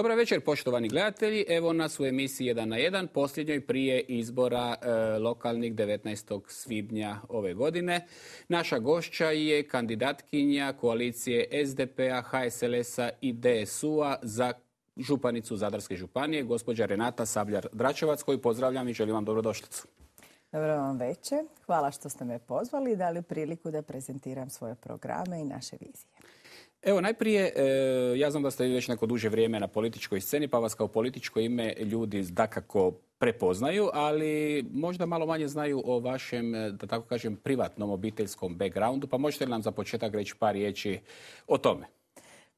Dobra večer, poštovani gledatelji. Evo nas u emisiji 1 na 1, posljednjoj prije izbora e, lokalnih 19. svibnja ove godine. Naša gošća je kandidatkinja koalicije SDP-a, HSLS-a i DSU-a za županicu Zadarske županije, gospođa Renata Sabljar-Dračevac, koju pozdravljam i želim vam dobrodošlicu. Dobro vam večer. Hvala što ste me pozvali i dali priliku da prezentiram svoje programe i naše vizije. Evo, najprije, e, ja znam da ste već neko duže vrijeme na političkoj sceni, pa vas kao političko ime ljudi dakako prepoznaju, ali možda malo manje znaju o vašem, e, da tako kažem, privatnom obiteljskom backgroundu, pa možete li nam za početak reći par riječi o tome?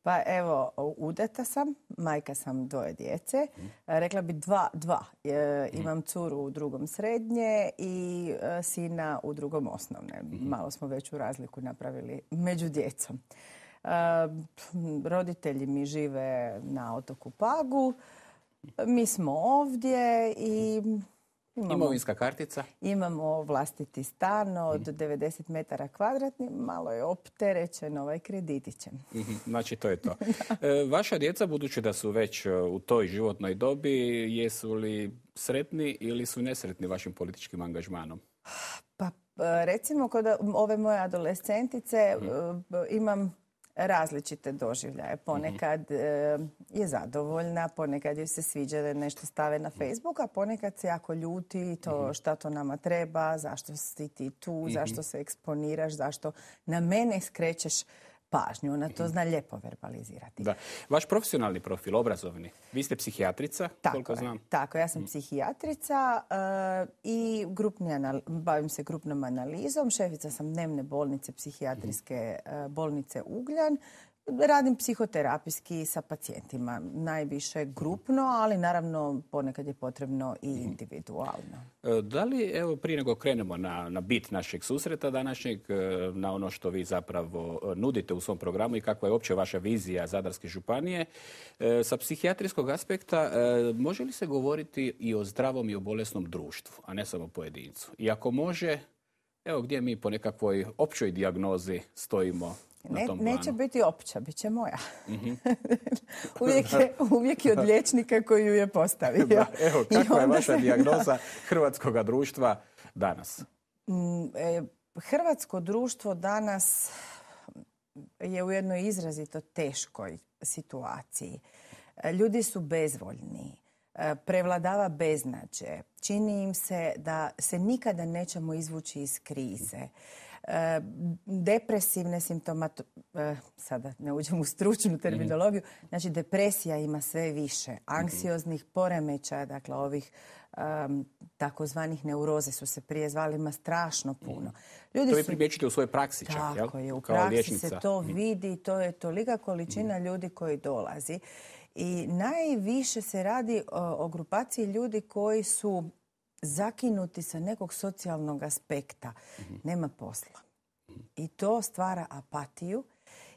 Pa evo, udata sam, majka sam dvoje djece, mhm. rekla bi dva, dva. E, mhm. imam curu u drugom srednje i sina u drugom osnovne. Mhm. Malo smo veću razliku napravili među djecom. Ehm, roditelji mi žive na otoku Pagu. Mi smo ovdje i... Imamo, Imovinska kartica? Imamo vlastiti stan od 90 mhm. metara kvadratni. malo je opterećen ovaj kreditićem. Mhm, znači to je to. E, vaša djeca, budući da su već e, u toj životnoj dobi, jesu li sretni ili su nesretni vašim političkim angažmanom? Pa e, recimo, kod ove moje adolescentice mhm. imam različite doživljaje. Mhm. Ponekad e, je zadovoljna, ponekad joj se sviđa da nešto stave na mhm. Facebook, a ponekad se jako ljuti to mhm. šta to nama treba, zašto si ti tu, zašto se eksponiraš, zašto na mene skrećeš pažnju. Ona to mhm. zna lijepo verbalizirati. Da. Vaš profesionalni profil, obrazovni, vi ste psihijatrica, tako koliko znam. Tako, ja sam mhm. psihijatrica eh, i bavim se grupnom analizom. Šefica sam dnevne bolnice, psihijatrijske mhm. eh, bolnice Ugljan. Radim psihoterapijski sa pacijentima, najviše grupno, ali naravno ponekad je potrebno i mhm. individualno. E, da li, evo, prije nego krenemo na, bit našeg susreta današnjeg, e, na ono što vi zapravo e, nudite u svom programu i kakva je opće vaša vizija Zadarske županije, sa psihijatrijskog aspekta može li se govoriti i o zdravom i o bolesnom društvu, a ne samo pojedincu? I ako može, evo gdje mi po nekakvoj općoj dijagnozi stojimo neće biti opća, bit će moja. Mhm. uvijek, je, od liječnika koji ju je postavio. evo, kakva je vaša dijagnoza hrvatskog društva danas? Mm, e, hrvatsko društvo danas je u jednoj izrazito teškoj situaciji. E, ljudi su bezvoljni, e, prevladava beznađe, čini im se da se nikada nećemo izvući iz krize. E, depresivne simptomato... E, sada ne uđem u stručnu mhm. terminologiju. Znači, depresija ima sve više. Anksioznih mhm. poremećaja, dakle, ovih takozvanih neuroze su se prije zvali, ima strašno mhm. puno. Ljudi to vi u svojoj praksi je, u praksi se to vidi. To je tolika količina ljudi koji dolazi. I najviše se radi o grupaciji ljudi koji su zakinuti sa nekog socijalnog aspekta, mhm. nema posla. I to stvara apatiju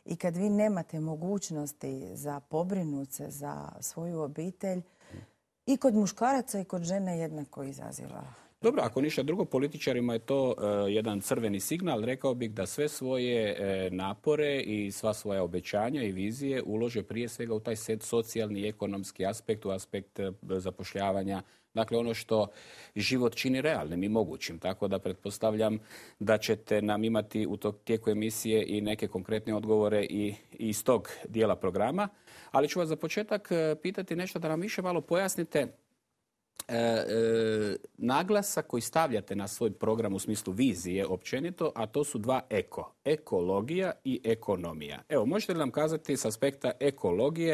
i kad vi nemate mogućnosti za pobrinut se za svoju obitelj, mhm. i kod muškaraca i kod žene jednako izaziva dobro, ako ništa drugo, političarima je to e, jedan crveni signal. Rekao bih da sve svoje e, napore i sva svoja obećanja i vizije ulože prije svega u taj set socijalni i ekonomski aspekt, u aspekt e, zapošljavanja. Dakle, ono što život čini realnim i mogućim. Tako da pretpostavljam da ćete nam imati u tijeku emisije i neke konkretne odgovore i iz tog dijela programa. Ali ću vas za početak pitati nešto da nam više malo pojasnite E, e, naglasak koji stavljate na svoj program u smislu vizije općenito, a to su dva eko. Ekologija i ekonomija. Evo, možete li nam kazati s aspekta ekologije,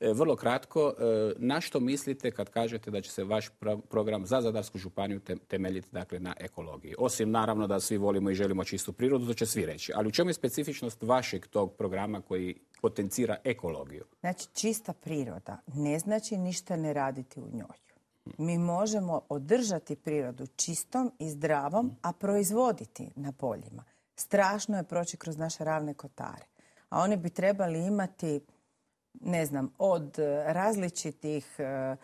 e, vrlo kratko, e, na što mislite kad kažete da će se vaš program za Zadarsku županiju temeljiti dakle, na ekologiji? Osim naravno da svi volimo i želimo čistu prirodu, to će svi reći. Ali u čemu je specifičnost vašeg tog programa koji potencira ekologiju? Znači, čista priroda ne znači ništa ne raditi u njoj mi možemo održati prirodu čistom i zdravom, a proizvoditi na poljima. Strašno je proći kroz naše ravne kotare. A oni bi trebali imati, ne znam, od e, različitih e, e,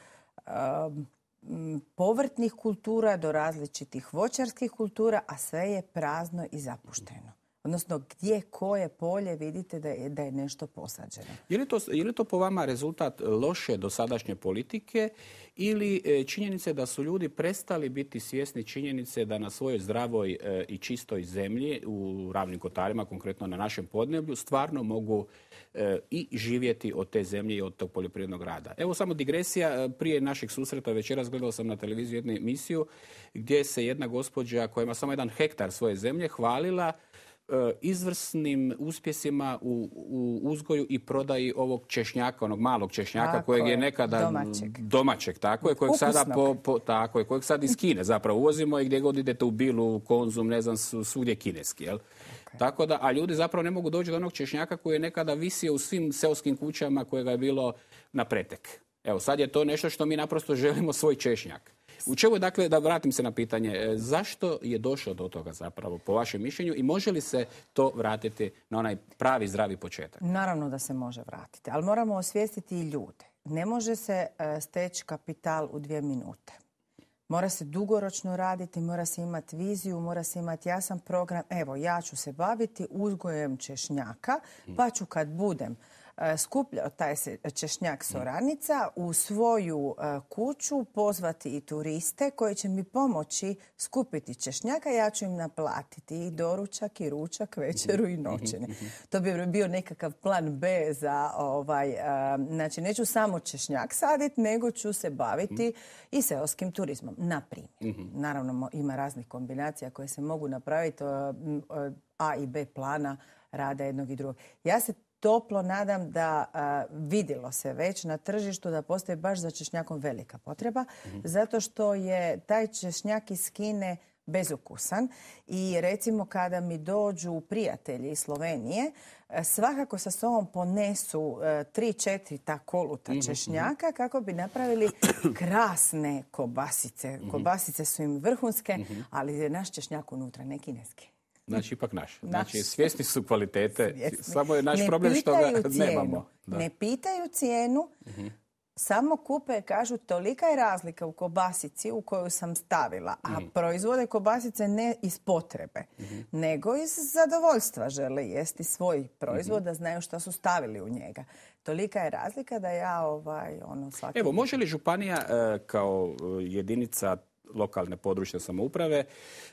povrtnih kultura do različitih voćarskih kultura, a sve je prazno i zapušteno odnosno gdje koje polje vidite da je, da je nešto posađeno. Je li, to, po vama rezultat e, loše dosadašnje politike ili e, činjenice da su ljudi prestali biti svjesni činjenice da na svojoj zdravoj e, i čistoj zemlji u ravnim kotarima, konkretno na našem podneblju, stvarno mogu i živjeti od te zemlje i od tog poljoprivrednog rada. Evo samo digresija. Prije našeg susreta večeras gledao sam na televiziju jednu emisiju gdje se jedna gospođa koja ima samo jedan hektar svoje zemlje hvalila E, izvrsnim uspjesima u, uzgoju i prodaji ovog češnjaka, onog malog češnjaka kojeg je nekada domaćeg, tako je, kojeg sada tako je, kojeg sad iz Kine zapravo uvozimo i gdje god idete u bilu, konzum, ne znam, svugdje kineski, Tako da, a ljudi zapravo ne mogu doći do onog češnjaka koji je nekada visio u svim seoskim kućama kojega je bilo na pretek. Evo, sad je to nešto što mi naprosto želimo svoj češnjak. U čemu je, dakle, da vratim se na pitanje, e, zašto je došlo do toga zapravo, po vašem mišljenju, i može li se to vratiti na onaj pravi, zdravi početak? Naravno da se može vratiti, ali moramo osvijestiti i ljude. Ne može se e, steći kapital u dvije minute. Mora se dugoročno raditi, mora se imati viziju, mora se imati jasan program. Evo, ja ću se baviti uzgojem češnjaka, pa ću kad budem E, skupljao taj češnjak soranica u svoju e, kuću pozvati i turiste koji će mi pomoći skupiti češnjaka. Ja ću im naplatiti i doručak i ručak, večeru i noćenje. To bi bio nekakav plan B za ovaj, e, znači neću samo češnjak saditi, nego ću se baviti i seoskim turizmom, na primjer. Mhm. Naravno ima raznih kombinacija koje se mogu napraviti, A i B plana rada jednog i drugog. Ja se toplo nadam da vidilo vidjelo se već na tržištu da postoji baš za češnjakom velika potreba, mhm. zato što je taj češnjak iz Kine bezukusan i recimo kada mi dođu prijatelji iz Slovenije, svakako sa sobom ponesu tri, četiri ta koluta mhm, mhm. češnjaka kako bi napravili krasne kobasice. Kobasice su im vrhunske, ali je naš češnjak unutra ne kineski. Znači, ipak naš. Znači, svjesni su kvalitete. Samo je naš ne problem što ga nemamo. Ne pitaju cijenu, samo kupe kažu tolika je razlika u kobasici u koju sam stavila. A mhm. proizvode kobasice ne iz potrebe, mhm. nego iz zadovoljstva žele jesti svoj proizvod, mhm. da znaju što su stavili u njega. Tolika je razlika da ja ovaj, ono svaki... Evo, može li Županija e, kao e, jedinica lokalne područne samouprave,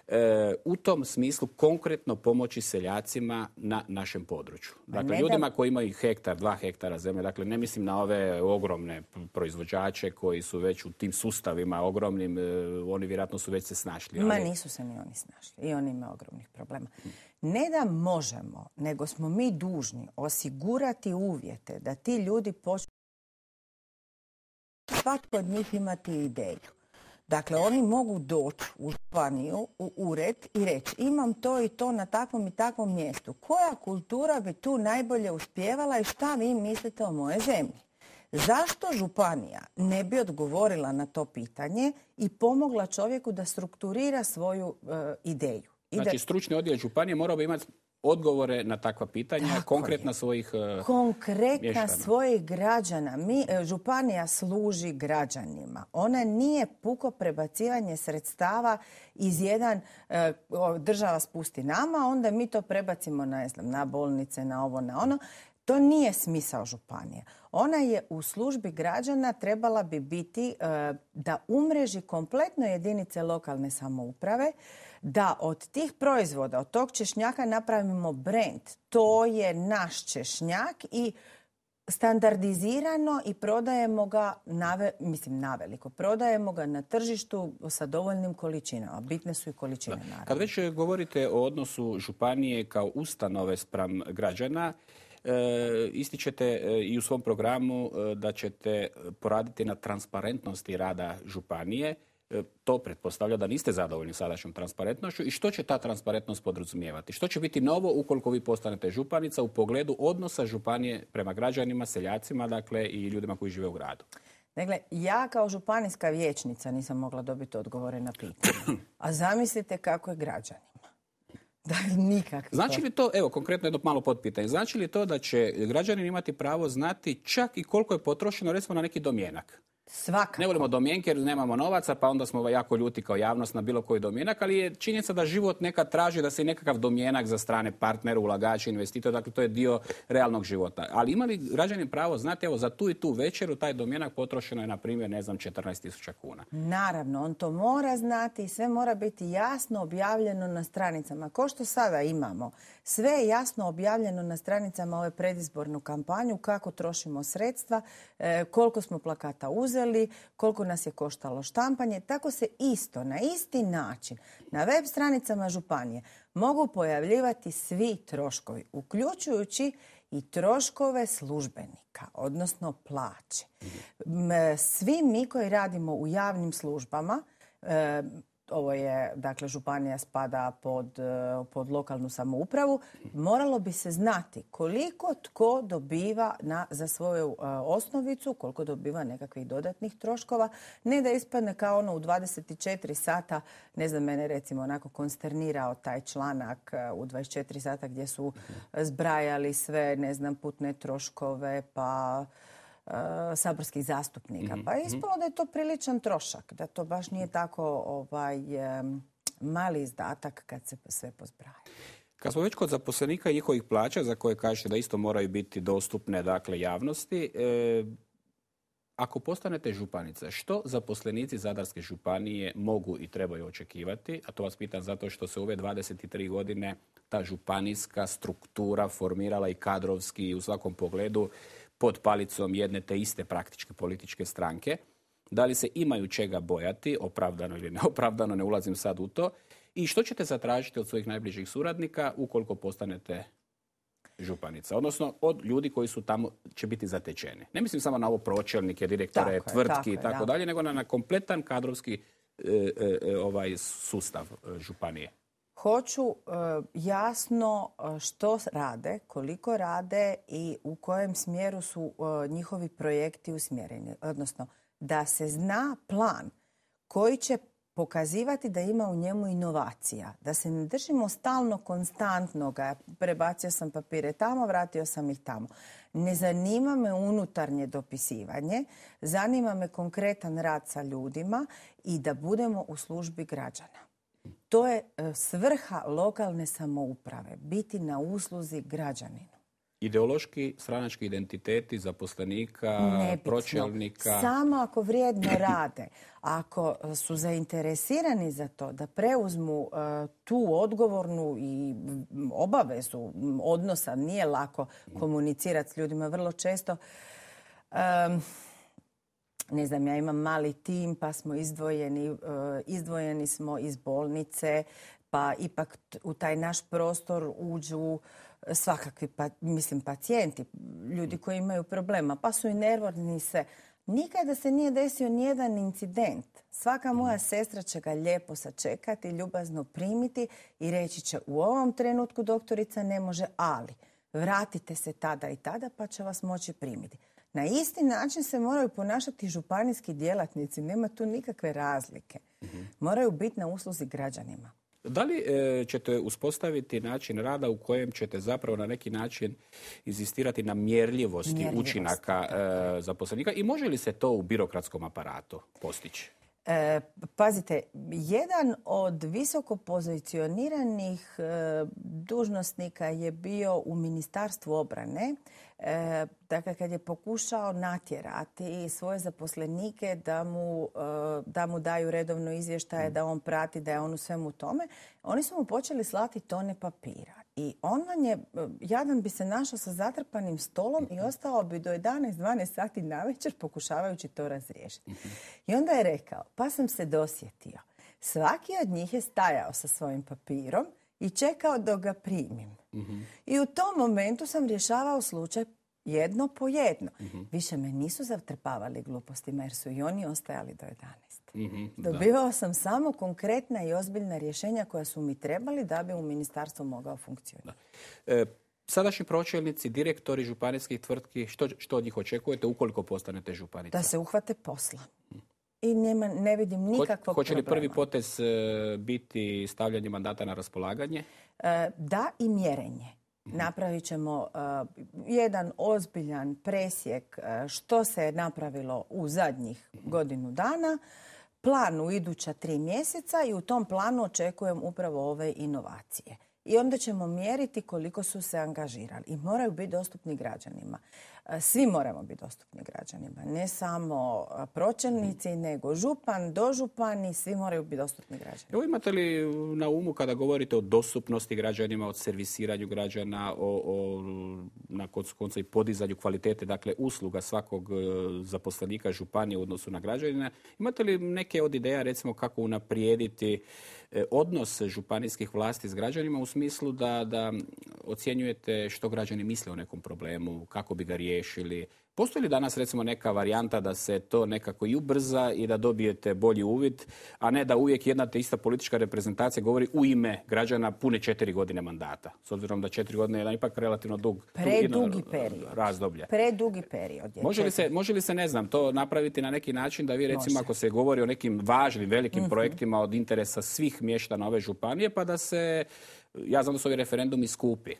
e, u tom smislu konkretno pomoći seljacima na našem području. Dakle, ljudima koji imaju hektar, dva hektara zemlje, dakle ne mislim na ove ogromne proizvođače koji su već u tim sustavima ogromnim, e, oni vjerojatno su već se snašli. Ali... Ma nisu se ni oni snašli i oni imaju ogromnih problema. Ne da možemo, nego smo mi dužni osigurati uvjete da ti ljudi počnu svatko od njih imati ideju. Dakle, oni mogu doći u županiju, u ured i reći imam to i to na takvom i takvom mjestu. Koja kultura bi tu najbolje uspjevala i šta vi mislite o moje zemlji? Zašto županija ne bi odgovorila na to pitanje i pomogla čovjeku da strukturira svoju e, ideju? Znači, stručni odjel županije morao bi imati odgovore na takva pitanja, konkretna svojih e, Konkretna svojih građana. Mi, e, županija služi građanima. Ona nije puko prebacivanje sredstava iz jedan e, država spusti nama, onda mi to prebacimo na, znam, na bolnice, na ovo, na ono. To nije smisao županije. Ona je u službi građana trebala bi biti da umreži kompletno jedinice lokalne samouprave da od tih proizvoda, od tog češnjaka napravimo brand. To je naš češnjak i standardizirano i prodajemo ga, mislim na veliko, prodajemo ga na tržištu sa dovoljnim količinama. Bitne su i količine, naravno. Kad već govorite o odnosu županije kao ustanove spram građana, e, ističete e, i u svom programu e, da ćete poraditi na transparentnosti rada županije. E, to pretpostavlja da niste zadovoljni sadašnjom transparentnošću i što će ta transparentnost podrazumijevati? Što će biti novo ukoliko vi postanete županica u pogledu odnosa županije prema građanima, seljacima dakle, i ljudima koji žive u gradu? Dakle, ja kao županijska vijećnica nisam mogla dobiti odgovore na pitanje. A zamislite kako je građanima. Da, nikak. Znači li to, evo konkretno jedno malo potpitanje, znači li to da će građanin imati pravo znati čak i koliko je potrošeno recimo na neki domjenak? Svakako. Ne volimo domjenke jer nemamo novaca, pa onda smo jako ljuti kao javnost na bilo koji domjenak, ali je činjenica da život nekad traži da se nekakav domjenak za strane partnera, ulagača, investitora. dakle to je dio realnog života. Ali imali građanin pravo znati, evo za tu i tu večeru taj domjenak potrošeno je na primjer, ne znam, tisuća kuna. Naravno, on to mora znati i sve mora biti jasno objavljeno na stranicama. Ko što sada imamo, sve je jasno objavljeno na stranicama ove predizbornu kampanju, kako trošimo sredstva, e, koliko smo plakata uzeli, koliko nas je koštalo štampanje. Tako se isto, na isti način, na web stranicama Županije mogu pojavljivati svi troškovi, uključujući i troškove službenika, odnosno plaće. E, svi mi koji radimo u javnim službama e, ovo je, dakle, županija spada pod, e, pod lokalnu samoupravu, moralo bi se znati koliko tko dobiva na, za svoju e, osnovicu, koliko dobiva nekakvih dodatnih troškova, ne da ispadne kao ono u 24 sata, ne znam, mene recimo onako konsternirao taj članak e, u 24 sata gdje su zbrajali sve, ne znam, putne troškove, pa Eh, saborskih zastupnika. Mhm, pa je mhm. ispalo da je to priličan trošak, da to baš nije tako ovaj, mali izdatak kad se sve pozbraje. Kad smo već kod zaposlenika i njihovih plaća, za koje kažete da isto moraju biti dostupne dakle, javnosti, eh, ako postanete županica, što zaposlenici Zadarske županije mogu i trebaju očekivati? A to vas pitam zato što se ove 23 godine ta županijska struktura formirala i kadrovski i u svakom pogledu pod palicom jedne te iste praktičke političke stranke. Da li se imaju čega bojati, opravdano ili neopravdano, ne ulazim sad u to. I što ćete zatražiti od svojih najbližih suradnika ukoliko postanete županica, odnosno od ljudi koji su tamo će biti zatečeni. Ne mislim samo na ovo pročelnike, direktore, tvrtki i tako, dalje, nego na, na kompletan kadrovski e, e, e, ovaj sustav županije hoću e, jasno e, što rade, koliko rade i u kojem smjeru su e, njihovi projekti usmjereni. Odnosno, da se zna plan koji će pokazivati da ima u njemu inovacija. Da se ne držimo stalno konstantnoga. Prebacio sam papire tamo, vratio sam ih tamo. Ne zanima me unutarnje dopisivanje. Zanima me konkretan rad sa ljudima i da budemo u službi građana. To je e, svrha lokalne samouprave, biti na usluzi građaninu. Ideološki stranački identiteti zaposlenika, Nebitno. pročelnika... Samo ako vrijedno rade, ako e, su zainteresirani za to da preuzmu e, tu odgovornu i obavezu odnosa, nije lako komunicirati s ljudima vrlo često ne znam, ja imam mali tim pa smo izdvojeni, e, izdvojeni smo iz bolnice, pa ipak u taj naš prostor uđu e, svakakvi, pa, mislim, pacijenti, ljudi mm. koji imaju problema, pa su i nervorni se. Nikada se nije desio nijedan incident. Svaka moja mm. sestra će ga lijepo sačekati, ljubazno primiti i reći će u ovom trenutku doktorica ne može, ali vratite se tada i tada pa će vas moći primiti. Na isti način se moraju ponašati županijski djelatnici, nema tu nikakve razlike. Moraju biti na usluzi građanima. Da li e, ćete uspostaviti način rada u kojem ćete zapravo na neki način izistirati na mjerljivosti, učinaka e, zaposlenika i može li se to u birokratskom aparatu postići? E, pazite, jedan od visoko pozicioniranih dužnosnika je bio u Ministarstvu obrane E, dakle, kad je pokušao natjerati svoje zaposlenike da mu, e, da mu daju redovno izvještaje, mm. da on prati, da je on u svemu tome, oni su mu počeli slati tone papira. I on vam je, e, jadan bi se našao sa zatrpanim stolom i mhm. ostao bi do 11-12 sati na večer pokušavajući to razriješiti. Mhm. I onda je rekao, pa sam se dosjetio. Svaki od njih je stajao sa svojim papirom i čekao da ga primim. I u tom momentu sam rješavao slučaj jedno po jedno. Više me nisu zatrpavali glupostima jer su i oni ostajali do 11. Mhm, Dobivao sam samo konkretna i ozbiljna rješenja koja su mi trebali da bi u ministarstvu mogao funkcionirati. E, sadašnji pročelnici, direktori županijskih tvrtki, što, od njih očekujete ukoliko postanete županica? Da se uhvate posla. I ne vidim nikakvog Hoće li prvi potez e, biti stavljanje mandata na raspolaganje? E, da i mjerenje. Mhm. Napravit ćemo e, jedan ozbiljan presjek e, što se je napravilo u zadnjih mhm. godinu dana plan u iduća tri mjeseca i u tom planu očekujem upravo ove inovacije. I onda ćemo mjeriti koliko su se angažirali i moraju biti dostupni građanima svi moramo biti dostupni građanima. Ne samo pročelnici, mhm. nego župan, dožupani, svi moraju biti dostupni građanima. Evo imate li na umu kada govorite o dostupnosti građanima, o servisiranju građana, o, na koncu konca i podizanju kvalitete, dakle usluga svakog e, zaposlenika županije u odnosu na građanina. Imate li neke od ideja recimo kako unaprijediti e, odnos županijskih vlasti s građanima u smislu da, da ocjenjujete što građani misle o nekom problemu, kako bi ga riješili. Postoji li danas recimo neka varijanta da se to nekako i ubrza i da dobijete bolji uvid, a ne da uvijek jedna te ista politička reprezentacija govori u ime građana pune četiri godine mandata? S obzirom da četiri godine je ipak relativno dug Predugi eh, period. razdoblje. Predugi period. može, li se, može li se, ne znam, to napraviti na neki način da vi recimo ako se govori o nekim važnim, velikim mhm. projektima od interesa svih mještana ove županije pa da se ja znam da su ovi referendumi skupi.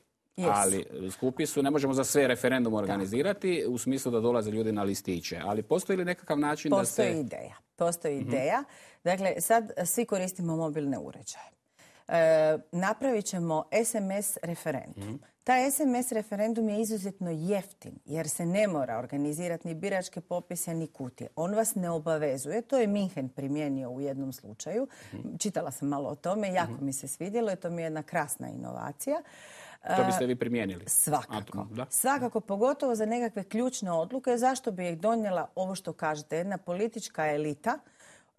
Ali skupi su, ne možemo za sve referendum organizirati u smislu da dolaze ljudi na listiće. Ali postoji li nekakav način postoji da se... Postoji ideja. Postoji mhm. ideja. Dakle, sad svi koristimo mobilne uređaje. E, napravit ćemo SMS referendum. Mhm. Ta SMS referendum je izuzetno jeftin jer se ne mora organizirati ni biračke popise ni kutije. On vas ne obavezuje. To je Minhen primijenio u jednom slučaju. Čitala sam malo o tome. Jako mhm. mi se svidjelo i to mi je jedna krasna inovacija. To biste vi primijenili? Svakako. Svakako, pogotovo za nekakve ključne odluke. Zašto bi ih donijela ovo što kažete? Jedna politička elita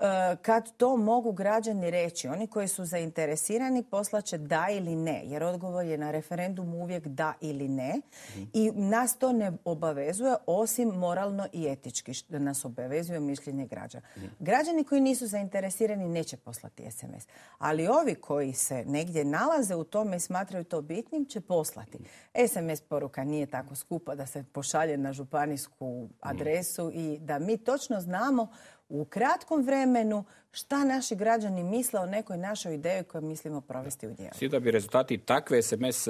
Eh, kad to mogu građani reći. Oni koji su zainteresirani poslaće da ili ne, jer odgovor je na referendumu uvijek da ili ne. Mhm. I nas to ne obavezuje, osim moralno i etički, što nas obavezuje mišljenje građana. Mhm. Građani koji nisu zainteresirani neće poslati SMS. Ali ovi koji se negdje nalaze u tome i smatraju to bitnim, će poslati. SMS mhm. poruka nije tako skupa da se pošalje na županijsku adresu i da mi točno znamo u kratkom vremenu šta naši građani misle o nekoj našoj ideji koju mislimo provesti u djelu. Svi da bi rezultati takve SMS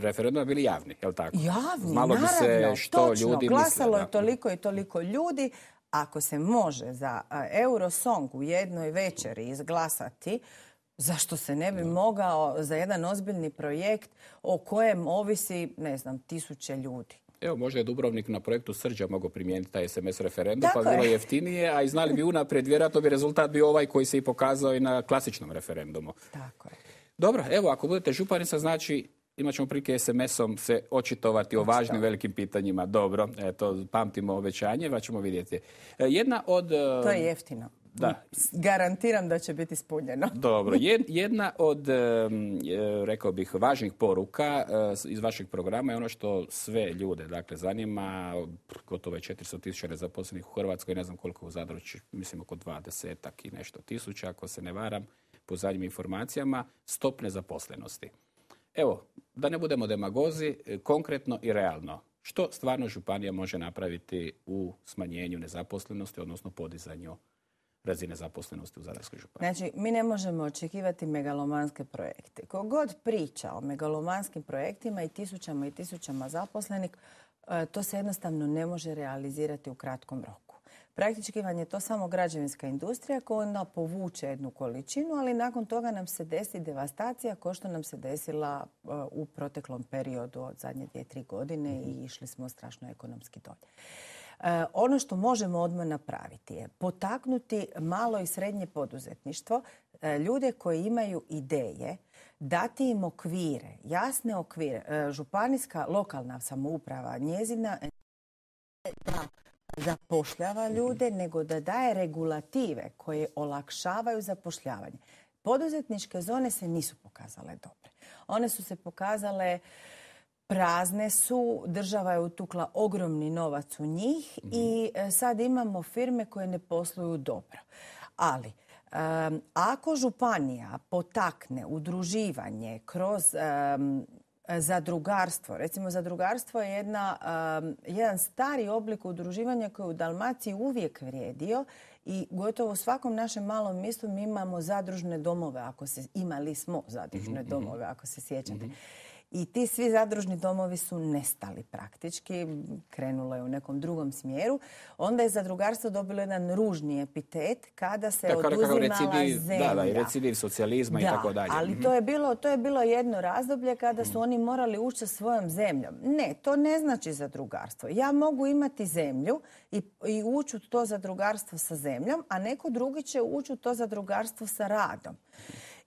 referenduma bili javni, je li tako? Javni, naravno, točno, glasalo je toliko i toliko ljudi. Ako se može za Eurosong u jednoj večeri izglasati, Zašto se ne bi mogao za jedan ozbiljni projekt o kojem ovisi, ne znam, tisuće ljudi? Evo, možda je Dubrovnik na projektu Srđa mogao primijeniti taj SMS referendum, pa bilo jeftinije, a i znali bi unaprijed, vjerojatno bi rezultat bio ovaj koji se i pokazao i na klasičnom referendumu. Tako je. Dobro, evo, ako budete županica, znači imat ćemo prilike SMS-om se očitovati o važnim velikim pitanjima. Dobro, eto, pamtimo obećanje, pa ćemo vidjeti. E, jedna od... To je jeftino da. garantiram da će biti ispunjeno. Dobro. Jedna od, e, rekao bih, važnih poruka e, iz vašeg programa je ono što sve ljude dakle, zanima. Gotovo je 400 tisuća nezaposlenih u Hrvatskoj. Ne znam koliko u Zadru, mislim oko 20 i nešto tisuća, ako se ne varam, po zadnjim informacijama. Stop nezaposlenosti. Evo, da ne budemo demagozi, e, konkretno i realno. Što stvarno županija može napraviti u smanjenju nezaposlenosti, odnosno podizanju razine zaposlenosti u Zadarskoj županiji. Znači, mi ne možemo očekivati megalomanske projekte. Kogod priča o megalomanskim projektima i tisućama i tisućama zaposlenih, e, to se jednostavno ne može realizirati u kratkom roku. Praktički vam je to samo građevinska industrija koja onda povuče jednu količinu, ali nakon toga nam se desi devastacija kao što nam se desila e, u proteklom periodu od zadnje dvije, tri godine i mhm. išli smo strašno ekonomski dolje. E, ono što možemo odmah napraviti je potaknuti malo i srednje poduzetništvo, e, ljude koji imaju ideje, dati im okvire, jasne okvire. E, županijska lokalna samouprava, njezina da zapošljava ljude, nego da daje regulative koje olakšavaju zapošljavanje. Poduzetničke zone se nisu pokazale dobre. One su se pokazale prazne su, država je utukla ogromni novac u njih i mhm. e, sad imamo firme koje ne posluju dobro. Ali ako županija potakne udruživanje kroz zadrugarstvo, recimo zadrugarstvo je jedna, jedan stari oblik udruživanja koji je u Dalmaciji uvijek vrijedio i gotovo u svakom našem malom mjestu mi imamo zadružne domove, ako se imali smo zadružne mhm, mhm. domove, ako se sjećate. I ti svi zadružni domovi su nestali praktički, krenulo je u nekom drugom smjeru. Onda je zadrugarstvo dobilo jedan ružni epitet kada se oduzimala zemlja. Da, da, recidiv socijalizma i tako dalje. Ali mhm. to je, bilo, to je bilo jedno razdoblje kada su oni morali ući sa svojom zemljom. Ne, to ne znači zadrugarstvo. Ja mogu imati zemlju i, i ući to zadrugarstvo sa zemljom, a neko drugi će ući to zadrugarstvo sa radom.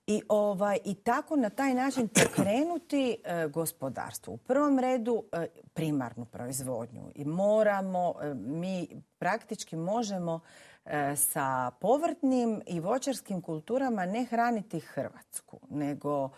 I, ovaj, I tako na taj način pokrenuti e, gospodarstvo. U prvom redu e, primarnu proizvodnju. I moramo, e, mi praktički možemo e, sa povrtnim i voćarskim kulturama ne hraniti Hrvatsku, nego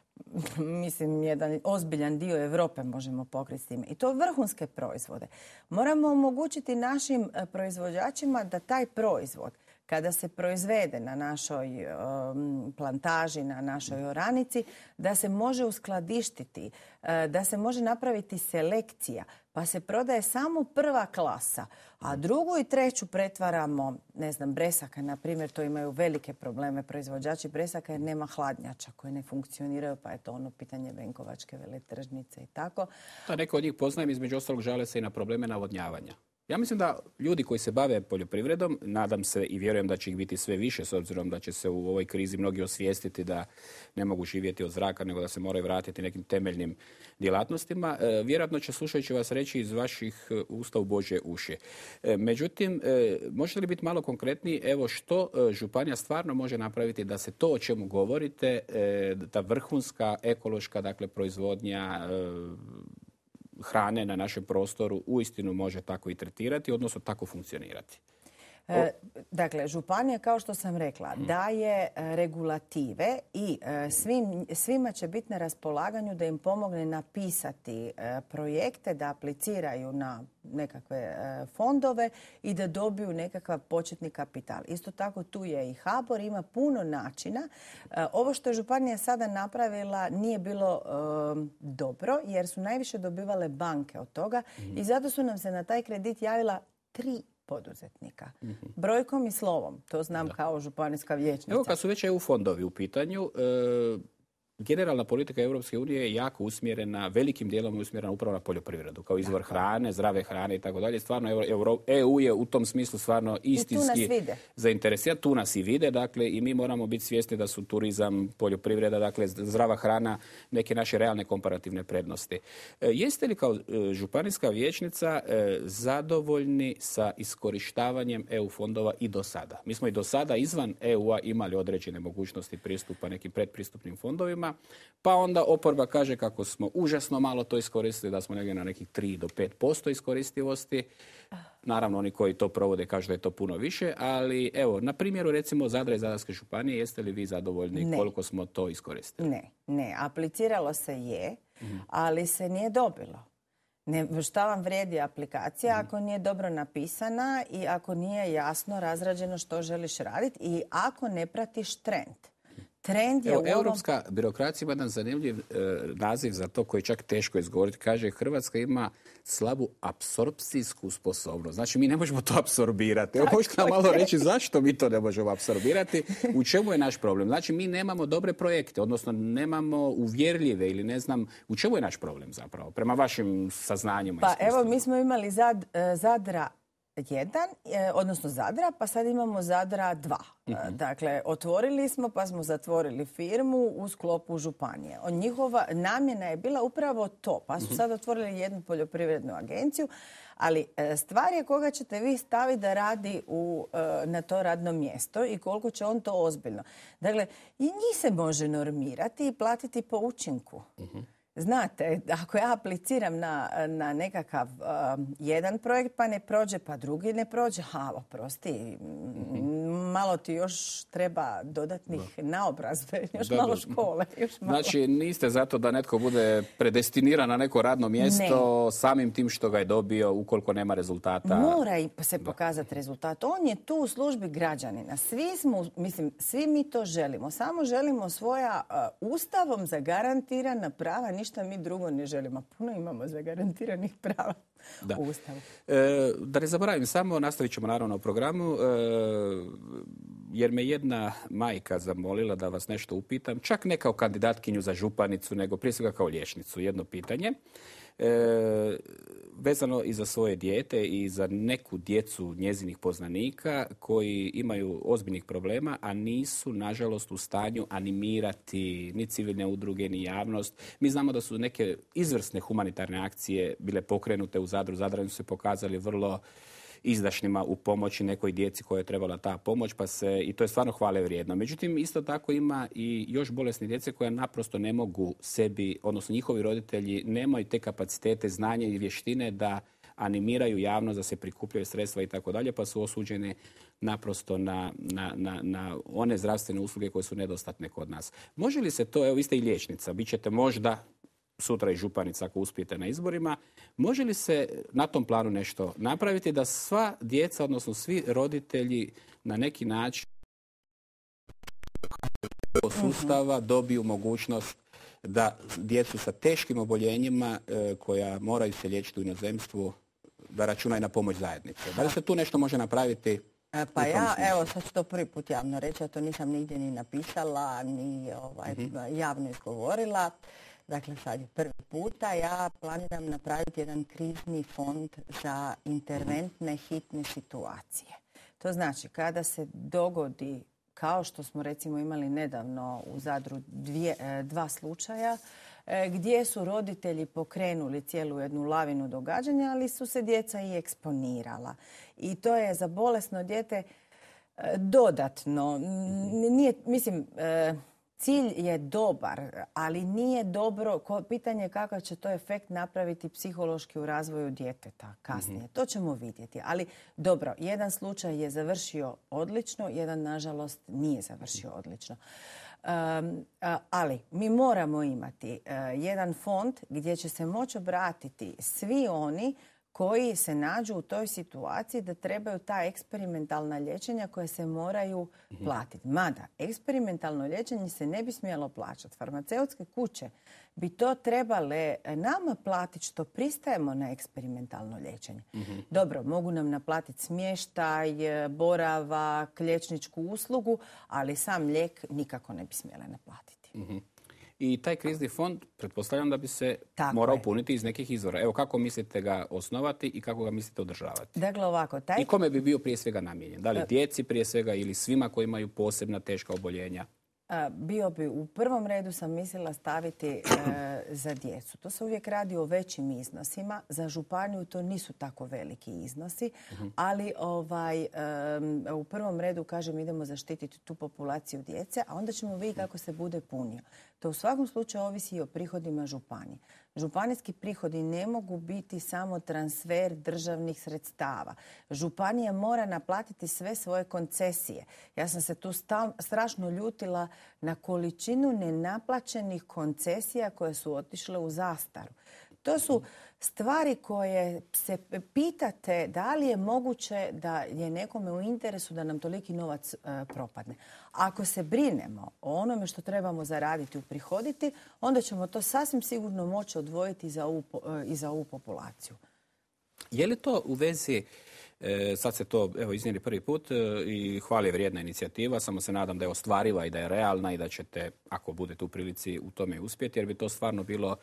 mislim, jedan ozbiljan dio Europe možemo pokriti s time. I to vrhunske proizvode. Moramo omogućiti našim proizvođačima da taj proizvod kada se proizvede na našoj um, plantaži, na našoj mm. oranici, da se može uskladištiti, uh, da se može napraviti selekcija, pa se prodaje samo prva klasa, a mm. drugu i treću pretvaramo, ne znam, bresaka, na primjer, to imaju velike probleme proizvođači bresaka jer nema hladnjača koje ne funkcioniraju, pa je to ono pitanje venkovačke veletržnice i tako. Pa neko od njih poznajem, između ostalog žale se i na probleme navodnjavanja. Ja mislim da ljudi koji se bave poljoprivredom, nadam se i vjerujem da će ih biti sve više s obzirom da će se u ovoj krizi mnogi osvijestiti da ne mogu živjeti od zraka nego da se moraju vratiti nekim temeljnim djelatnostima, e, vjerojatno će slušajući vas reći iz vaših e, usta u Bože uši. E, međutim, možete li biti malo konkretniji, evo što Županija stvarno može napraviti da se to o čemu govorite, ta vrhunska ekološka dakle, proizvodnja hrane na našem prostoru uistinu može tako i tretirati, odnosno tako funkcionirati. E, dakle, županija, kao što sam rekla, mm. daje e, regulative i e, svima će biti na raspolaganju da im pomogne napisati projekte, da apliciraju na nekakve fondove i da dobiju nekakav početni kapital. Isto tako tu je i HABOR, ima puno načina. Ovo što je Županija sada napravila nije bilo dobro jer su najviše dobivale banke od toga mm. i zato su nam se na taj kredit javila tri poduzetnika. Mhm. Brojkom i slovom, to znam kao županijska vijećnica. Evo kad su već EU fondovi u pitanju, e, generalna politika Europske unije je jako usmjerena, velikim dijelom je usmjerena upravo na poljoprivredu, kao izvor hrane, zdrave hrane i tako dalje. Stvarno, EU je u tom smislu stvarno istinski zainteresiran. Tu nas i vide, dakle, i mi moramo biti svjesni da su turizam, poljoprivreda, dakle, zdrava hrana, neke naše realne komparativne prednosti. E, jeste li kao e, županijska vijećnica e, zadovoljni sa iskorištavanjem EU fondova i do sada? Mi smo i do sada izvan EU-a imali određene mogućnosti pristupa nekim predpristupnim fondovima izborima, pa onda oporba kaže kako smo užasno malo to iskoristili, da smo negdje na nekih 3 do 5% iskoristivosti. Naravno, oni koji to provode kažu da je to puno više, ali evo, na primjeru recimo Zadra i Zadarske županije, jeste li vi zadovoljni koliko smo to iskoristili? Ne, ne. Apliciralo se je, mhm. ali se nije dobilo. Ne, šta vam vrijedi aplikacija mhm. ako nije dobro napisana i ako nije jasno razrađeno što želiš raditi i ako ne pratiš trend. Trend je Europska birokracija ima jedan zanimljiv e, naziv za to koji čak teško izgovoriti. Kaže, Hrvatska ima slabu apsorpcijsku sposobnost. Znači, mi ne možemo to apsorbirati. Evo, možete nam malo reći zašto mi to ne možemo apsorbirati? U čemu je naš problem? Znači, mi nemamo dobre projekte, odnosno nemamo uvjerljive ili ne znam, u čemu je naš problem zapravo? Prema vašim saznanjima. Pa evo, mi smo imali e, Zadra jedan, e, odnosno Zadra, pa sad imamo Zadra dva. E, mhm. Dakle, otvorili smo pa smo zatvorili firmu u sklopu Županije. Njihova namjena je bila upravo to. Pa su mhm. sad otvorili jednu poljoprivrednu agenciju, ali e, stvar je koga ćete vi staviti da radi na to radno mjesto i koliko će on to ozbiljno. Dakle, i njih se može normirati i platiti po učinku. Mhm. Znate, ako ja apliciram na, na nekakav um, jedan projekt pa ne prođe, pa drugi ne prođe, ha, oprosti, mhm. malo ti još treba dodatnih da. naobrazbe, još malo škole. Još malo. Znači, niste zato da netko bude predestiniran na neko radno mjesto samim tim što ga je dobio ukoliko nema rezultata? Mora i se pokazati rezultat. On je tu u službi građanina. Svi smo, mislim, svi mi to želimo. Samo želimo svoja uh, ustavom zagarantirana prava ništa mi drugo ne želimo. Puno imamo zagarantiranih prava da. u Ustavu. E, da ne zaboravim, samo nastavit ćemo naravno o programu, e, jer me jedna majka zamolila da vas nešto upitam, čak ne kao kandidatkinju za županicu, nego prije svega kao lješnicu. Jedno pitanje. E, vezano i za svoje dijete i za neku djecu njezinih poznanika koji imaju ozbiljnih problema, a nisu, nažalost, u stanju animirati ni civilne udruge, ni javnost. Mi znamo da su neke izvrsne humanitarne akcije bile pokrenute u Zadru. Zadranju su se pokazali vrlo izdašnima u pomoći nekoj djeci koja je trebala ta pomoć, pa se, i to je stvarno hvale vrijedno. Međutim, isto tako ima i još bolesne djece koja naprosto ne mogu sebi, odnosno njihovi roditelji nemaju te kapacitete, znanje i vještine da animiraju javnost da se prikupljaju sredstva i tako dalje, pa su osuđene naprosto na, na, na, na, one zdravstvene usluge koje su nedostatne kod nas. Može li se to, evo vi ste i liječnica, bit ćete možda sutra i županica ako uspijete na izborima. Može li se na tom planu nešto napraviti da sva djeca, odnosno svi roditelji na neki način sustava dobiju mogućnost da djecu sa teškim oboljenjima e, koja moraju se liječiti u inozemstvu da računaju na pomoć zajednice. Da li se tu nešto može napraviti? E, pa ja, evo, sad ću to prvi put javno reći, ja to nisam nigdje ni napisala, ni ovaj, mhm. javno izgovorila. Dakle, sad je prvi puta. Ja planiram napraviti jedan krizni fond za interventne hitne situacije. To znači, kada se dogodi, kao što smo recimo imali nedavno u Zadru dvije, e, dva slučaja, e, gdje su roditelji pokrenuli cijelu jednu lavinu događanja, ali su se djeca i eksponirala. I to je za bolesno dijete e, dodatno. Nije, mislim, Cilj je dobar, ali nije dobro. Pitanje je kakav će to efekt napraviti psihološki u razvoju djeteta kasnije. Mhm. To ćemo vidjeti. Ali dobro, jedan slučaj je završio odlično, jedan nažalost nije završio mhm. odlično. ali mi moramo imati e, jedan fond gdje će se moći obratiti svi oni koji se nađu u toj situaciji da trebaju ta eksperimentalna liječenja koja se moraju mhm. platiti. Mada, eksperimentalno liječenje se ne bi smjelo plaćati. Farmaceutske kuće bi to trebale e, nama platiti što pristajemo na eksperimentalno liječenje. Mhm. Dobro, mogu nam naplatiti smještaj, e, boravak, liječničku uslugu, ali sam lijek nikako ne bi smjela naplatiti. Mhm i taj krizni fond, pretpostavljam da bi se morao puniti iz nekih izvora. Evo kako mislite ga osnovati i kako ga mislite održavati? Dakle, ovako, taj... I kome bi bio prije svega namijenjen? Da li e, djeci prije svega ili svima koji imaju posebna teška oboljenja? Bio bi u prvom redu sam mislila staviti e, za djecu. To se uvijek radi o većim iznosima. Za županiju to nisu tako veliki iznosi, mhm. ali ovaj, u prvom redu kažem idemo zaštititi tu populaciju djece, a onda ćemo vidjeti kako se bude punio. To u svakom slučaju ovisi i o prihodima županije. Županijski prihodi ne mogu biti samo transfer državnih sredstava. Županija mora naplatiti sve svoje koncesije. Ja sam se tu strašno ljutila na količinu nenaplaćenih koncesija koje su otišle u zastaru. To su stvari koje se pitate da li je moguće da je nekome u interesu da nam toliki novac e, propadne. Ako se brinemo o onome što trebamo zaraditi, prihoditi, onda ćemo to sasvim sigurno moći odvojiti za ovu, e, i za ovu populaciju. Je li to u vezi E, sad se to evo iznijeli prvi put e, i hvali je vrijedna inicijativa, samo se nadam da je ostvariva i da je realna i da ćete, ako budete u prilici, u tome uspjeti, jer bi to stvarno bilo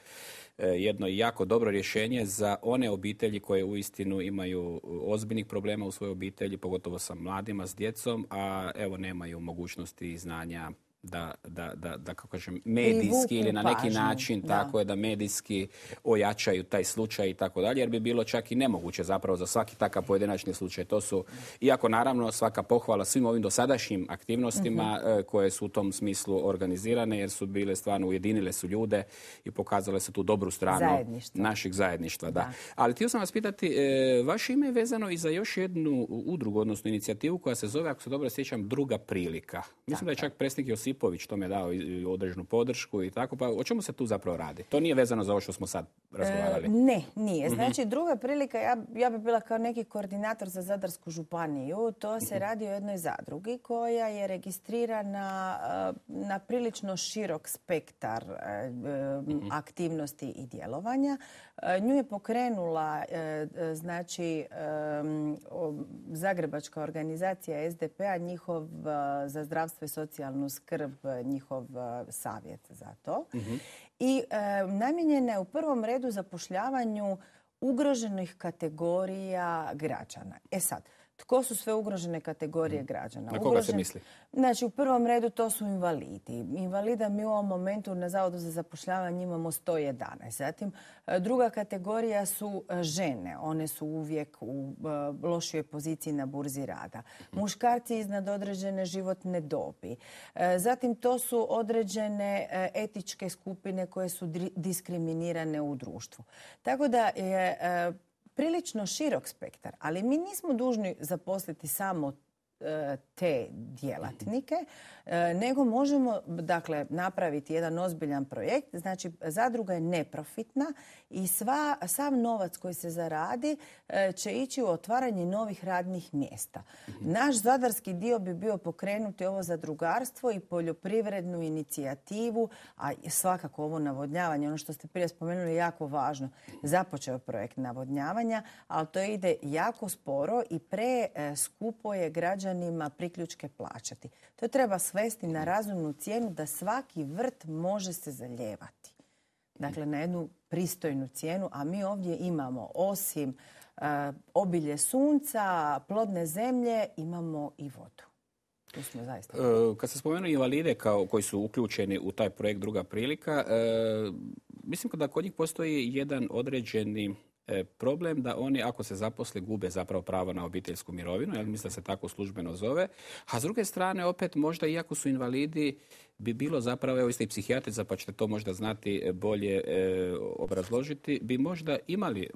e, jedno jako dobro rješenje za one obitelji koje uistinu imaju ozbiljnih problema u svojoj obitelji, pogotovo sa mladima, s djecom, a evo nemaju mogućnosti i znanja da, da, da, da kako kažem, medijski ili na neki način tako je da medijski ojačaju taj slučaj i tako dalje, jer bi bilo čak i nemoguće zapravo za svaki takav pojedinačni slučaj. To su, iako naravno svaka pohvala svim ovim dosadašnjim aktivnostima mhm. eh, koje su u tom smislu organizirane, jer su bile stvarno ujedinile su ljude i pokazale su tu dobru stranu našeg naših zajedništva. Da. Ali htio sam vas pitati, eh, vaše ime je vezano i za još jednu udrugu, odnosno inicijativu koja se zove, ako se dobro sjećam, druga prilika. Mislim da je čak predsjednik Josipović tome je dao određenu podršku i tako. Pa o čemu se tu zapravo radi? To nije vezano za ovo što smo sad razgovarali. E, ne, nije. Mhm. Znači druga prilika, ja, ja bi bila kao neki koordinator za Zadarsku županiju. To se mhm. radi o jednoj zadrugi koja je registrirana e, na prilično širok spektar e, mhm. aktivnosti i djelovanja. Nju je pokrenula znači zagrebačka organizacija SDP-a, njihov za zdravstvo i socijalnu skrb skrb, eh, njihov eh, savjet za to. Mhm. I eh, namjenjena je u prvom redu zapošljavanju ugroženih kategorija građana. E sad, tko su sve ugrožene kategorije mhm. građana? Na koga se misli? Znači, u prvom redu to su invalidi. Invalida mi u ovom momentu na Zavodu za zapošljavanje imamo 111. Zatim, e, druga kategorija su e, žene. One su uvijek u e, lošoj poziciji na burzi rada. Mhm. Muškarci iznad određene životne dobi. Zatim, to su određene etičke skupine koje su diskriminirane u društvu. Tako da je prilično širok spektar, ali mi nismo dužni zaposliti samo E, te djelatnike, e, nego možemo dakle, napraviti jedan ozbiljan projekt. Znači, zadruga je neprofitna i sva, sav novac koji se zaradi e, će ići u otvaranje novih radnih mjesta. Naš zadarski dio bi bio pokrenuti ovo zadrugarstvo i poljoprivrednu inicijativu, a svakako ovo navodnjavanje, ono što ste prije spomenuli, jako važno. Započeo projekt navodnjavanja, ali to ide jako sporo i pre skupo je građan građanima priključke plaćati. To treba svesti na razumnu cijenu da svaki vrt može se zaljevati. Dakle, na jednu pristojnu cijenu, a mi ovdje imamo osim e, obilje sunca, plodne zemlje, imamo i vodu. zaista. E, kad se spomenu invalide kao, koji su uključeni u taj projekt Druga prilika, e, mislim da kod njih postoji jedan određeni E, problem da oni ako se zaposle gube zapravo pravo na obiteljsku mirovinu, jer mislim da se tako službeno zove, a s druge strane opet možda iako su invalidi bi bilo zapravo, evo ste i psihijatrica pa ćete to možda znati e, bolje e, obrazložiti, bi možda imali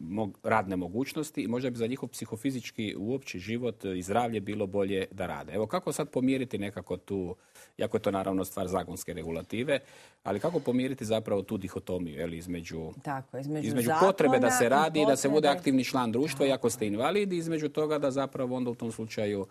radne mogućnosti i možda bi za njihov psihofizički uopći život i zdravlje bilo bolje da rade. Evo kako sad pomiriti nekako tu, jako je to naravno stvar zakonske regulative, ali kako pomiriti zapravo tu dihotomiju između, između, potrebe da se radi i da se bude aktivni član društva, ako ste invalidi, između toga da zapravo onda u tom slučaju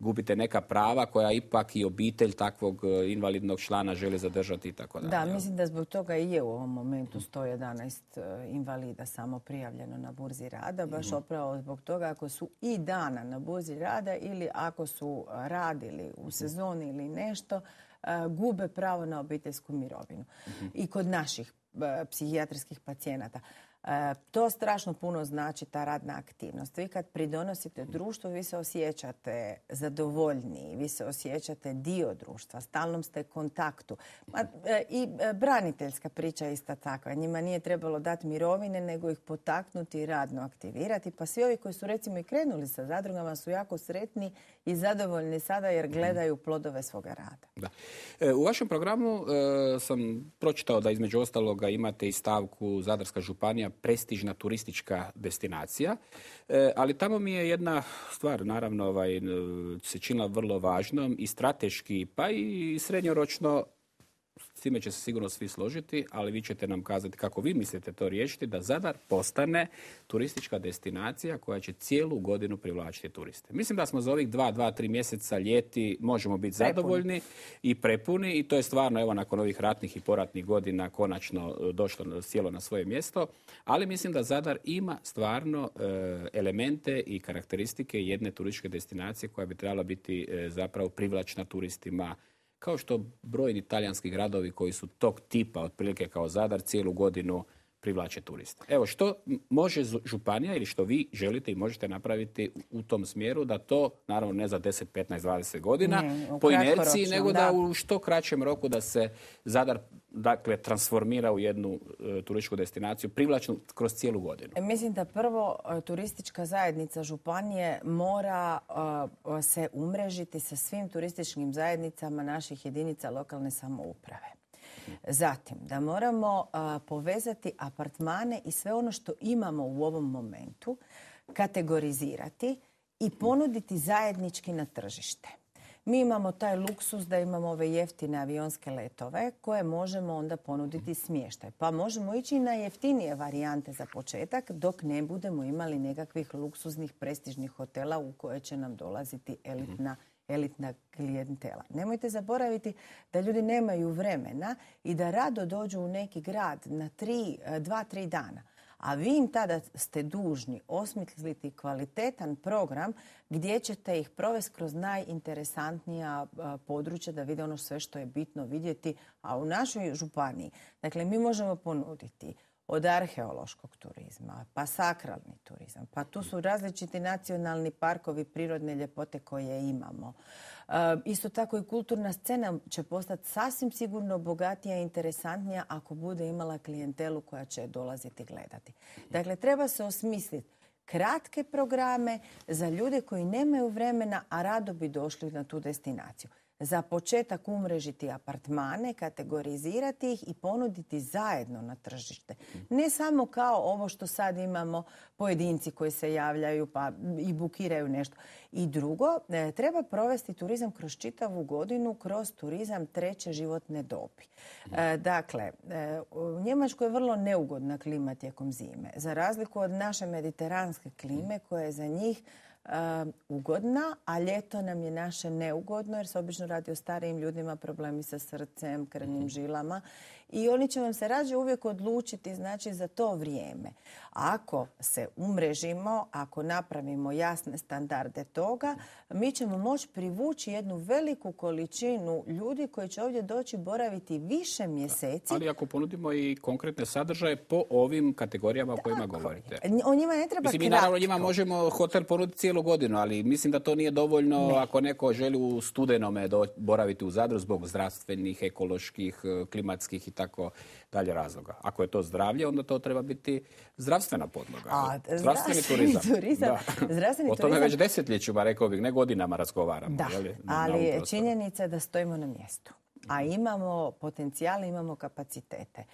gubite neka prava koja ipak i obitelj takvog e, invalidnog člana člana želi zadržati i tako Da, mislim da zbog toga i je u ovom momentu 111 eh, invalida samo prijavljeno na burzi rada, baš upravo mhm. zbog toga ako su i dana na burzi rada ili ako su radili u mhm. sezoni ili nešto, eh, gube pravo na obiteljsku mirovinu. Mhm. I kod naših eh, psihijatrijskih pacijenata. E, to strašno puno znači ta radna aktivnost. Vi kad pridonosite društvu, vi se osjećate zadovoljniji, vi se osjećate dio društva, stalnom ste kontaktu. E, I e, braniteljska priča je ista takva. Njima nije trebalo dati mirovine, nego ih potaknuti i radno aktivirati. Pa svi ovi koji su recimo i krenuli sa zadrugama su jako sretni i zadovoljni sada jer mhm. gledaju plodove svoga rada. E, u vašem programu e, sam pročitao da između ostaloga imate i stavku Zadarska županija prestižna turistička destinacija, e, ali tamo mi je jedna stvar naravno ovaj, se činila vrlo važnom i strateški pa i srednjoročno s time će se sigurno svi složiti, ali vi ćete nam kazati kako vi mislite to riješiti, da Zadar postane turistička destinacija koja će cijelu godinu privlačiti turiste. Mislim da smo za ovih dva, dva, tri mjeseca ljeti možemo biti zadovoljni i prepuni i to je stvarno, evo, nakon ovih ratnih i poratnih godina konačno e, došlo sjelo na svoje mjesto, ali mislim da Zadar ima stvarno e, elemente i karakteristike jedne turističke destinacije koja bi trebala biti e, zapravo privlačna turistima kao što brojni talijanski gradovi koji su tog tipa, otprilike kao Zadar, cijelu godinu privlače turiste. Evo, što može županija ili što vi želite i možete napraviti u tom smjeru da to, naravno ne za 10, 15, 20 godina, po inerciji, nego da. u što kraćem roku da se Zadar dakle, transformira u jednu e, turističku destinaciju privlačnu kroz cijelu godinu? E, mislim da prvo e, turistička zajednica županije mora e, se umrežiti sa svim turističkim zajednicama naših jedinica lokalne samouprave. Zatim, da moramo povezati apartmane i sve ono što imamo u ovom momentu, kategorizirati i ponuditi zajednički na tržište. Mi imamo taj luksus da imamo ove jeftine avionske letove koje možemo onda ponuditi smještaj. Pa možemo ići na jeftinije varijante za početak dok ne budemo imali nekakvih luksuznih prestižnih hotela u koje će nam dolaziti elitna elitna klijentela. Nemojte zaboraviti da ljudi nemaju vremena i da rado dođu u neki grad na tri, eh, dva, tri dana. A vi im tada ste dužni osmisliti kvalitetan program gdje ćete ih provesti kroz najinteresantnija eh, područja da vide ono sve što je bitno vidjeti. A u našoj županiji, dakle, mi možemo ponuditi od arheološkog turizma, pa sakralni turizam, pa tu su različiti nacionalni parkovi, prirodne ljepote koje imamo. E, isto tako i kulturna scena će postati sasvim sigurno bogatija i interesantnija ako bude imala klijentelu koja će dolaziti gledati. Dakle, treba se osmisliti kratke programe za ljude koji nemaju vremena, a rado bi došli na tu destinaciju za početak umrežiti apartmane, kategorizirati ih i ponuditi zajedno na tržište. Ne samo kao ovo što sad imamo pojedinci koji se javljaju pa i bukiraju nešto. I drugo, e, treba provesti turizam kroz čitavu godinu, kroz turizam treće životne dobi. E, dakle, e, u Njemačkoj je vrlo neugodna klima tijekom zime. Za razliku od naše mediteranske klime mm. koja je za njih ugodna, a ljeto nam je naše neugodno jer se obično radi o starijim ljudima, problemi sa srcem, krvnim mhm. žilama i oni će vam se rađe uvijek odlučiti znači za to vrijeme. Ako se umrežimo, ako napravimo jasne standarde toga, mi ćemo moći privući jednu veliku količinu ljudi koji će ovdje doći boraviti više mjeseci. Ali ako ponudimo i konkretne sadržaje po ovim kategorijama o kojima govorite. O njima ne treba Mi naravno njima možemo hotel ponuditi cijelu godinu, ali mislim da to nije dovoljno ako neko želi u studenome boraviti u Zadru zbog zdravstvenih, ekoloških, klimatskih i tako dalje razloga. Ako je to zdravlje, onda to treba biti zdravstvena podloga. A, zdravstveni, zdravstveni turizam. turizam. Zdravstveni o tome već desetljećima, rekao bih, ne godinama razgovaramo. ali činjenica je da stojimo na mjestu. A imamo potencijale, imamo kapacitete.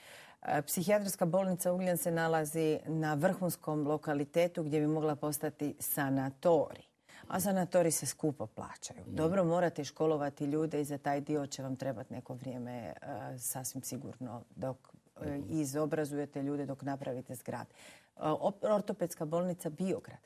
E, psihijatrijska bolnica Ugljan se nalazi na vrhunskom lokalitetu gdje bi mogla postati sanatori a sanatori se skupo plaćaju. Mm. Dobro morate školovati ljude i za taj dio će vam trebati neko vrijeme eh, sasvim sigurno dok i e, izobrazujete ljude dok napravite zgrad. E, ortopedska bolnica Biograd.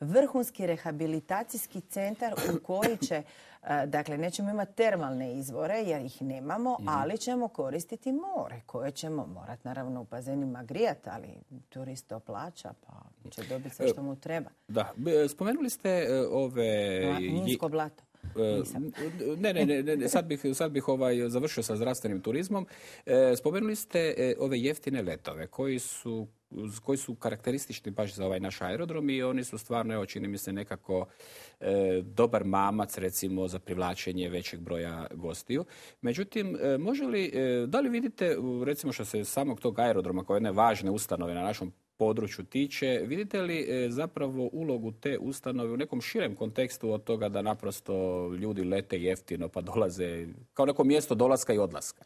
Vrhunski rehabilitacijski centar u koji će, e, dakle, nećemo imati termalne izvore jer ih nemamo, mhm. ali ćemo koristiti more koje ćemo morati naravno u bazenima grijati, ali turist to plaća pa će dobiti sve što mu treba. Da, spomenuli ste ove... blato. E, ne, ne, ne, sad bih, sad ovaj, završio sa zdravstvenim turizmom. E, spomenuli ste e, ove jeftine letove koji su koji su karakteristični baš za ovaj naš aerodrom i oni su stvarno, evo, čini mi se nekako dobar mamac recimo za privlačenje većeg broja gostiju. Međutim, može li, da li vidite recimo što se samog tog aerodroma kao jedne važne ustanove na našom području tiče. Vidite li e, zapravo ulogu te ustanove u nekom širem kontekstu od toga da naprosto ljudi lete jeftino pa dolaze kao neko mjesto dolaska i odlaska?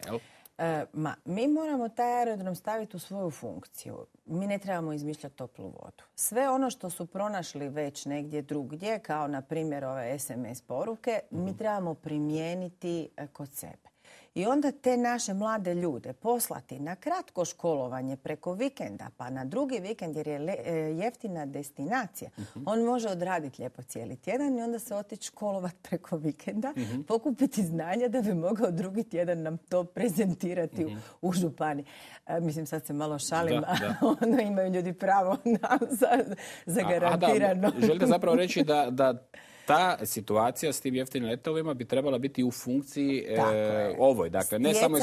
E, ma, mi moramo taj aerodrom staviti u svoju funkciju. Mi ne trebamo izmišljati toplu vodu. Sve ono što su pronašli već negdje drugdje, kao na primjer ove SMS poruke, mi mhm. trebamo primijeniti e, kod sebe. I onda te naše mlade ljude poslati na kratko školovanje preko vikenda, pa na drugi vikend jer je e, jeftina destinacija, mhm. on može odraditi lijepo cijeli tjedan i onda se otići školovati preko vikenda, mhm. pokupiti znanja da bi mogao drugi tjedan nam to prezentirati u, mhm. u župani. E, mislim, sad se malo šalim, a ono imaju ljudi pravo na, za, zagarantirano. želite zapravo reći da ta situacija s tim jeftinim letovima bi trebala biti u funkciji e, ovoj. Dakle, ne samo i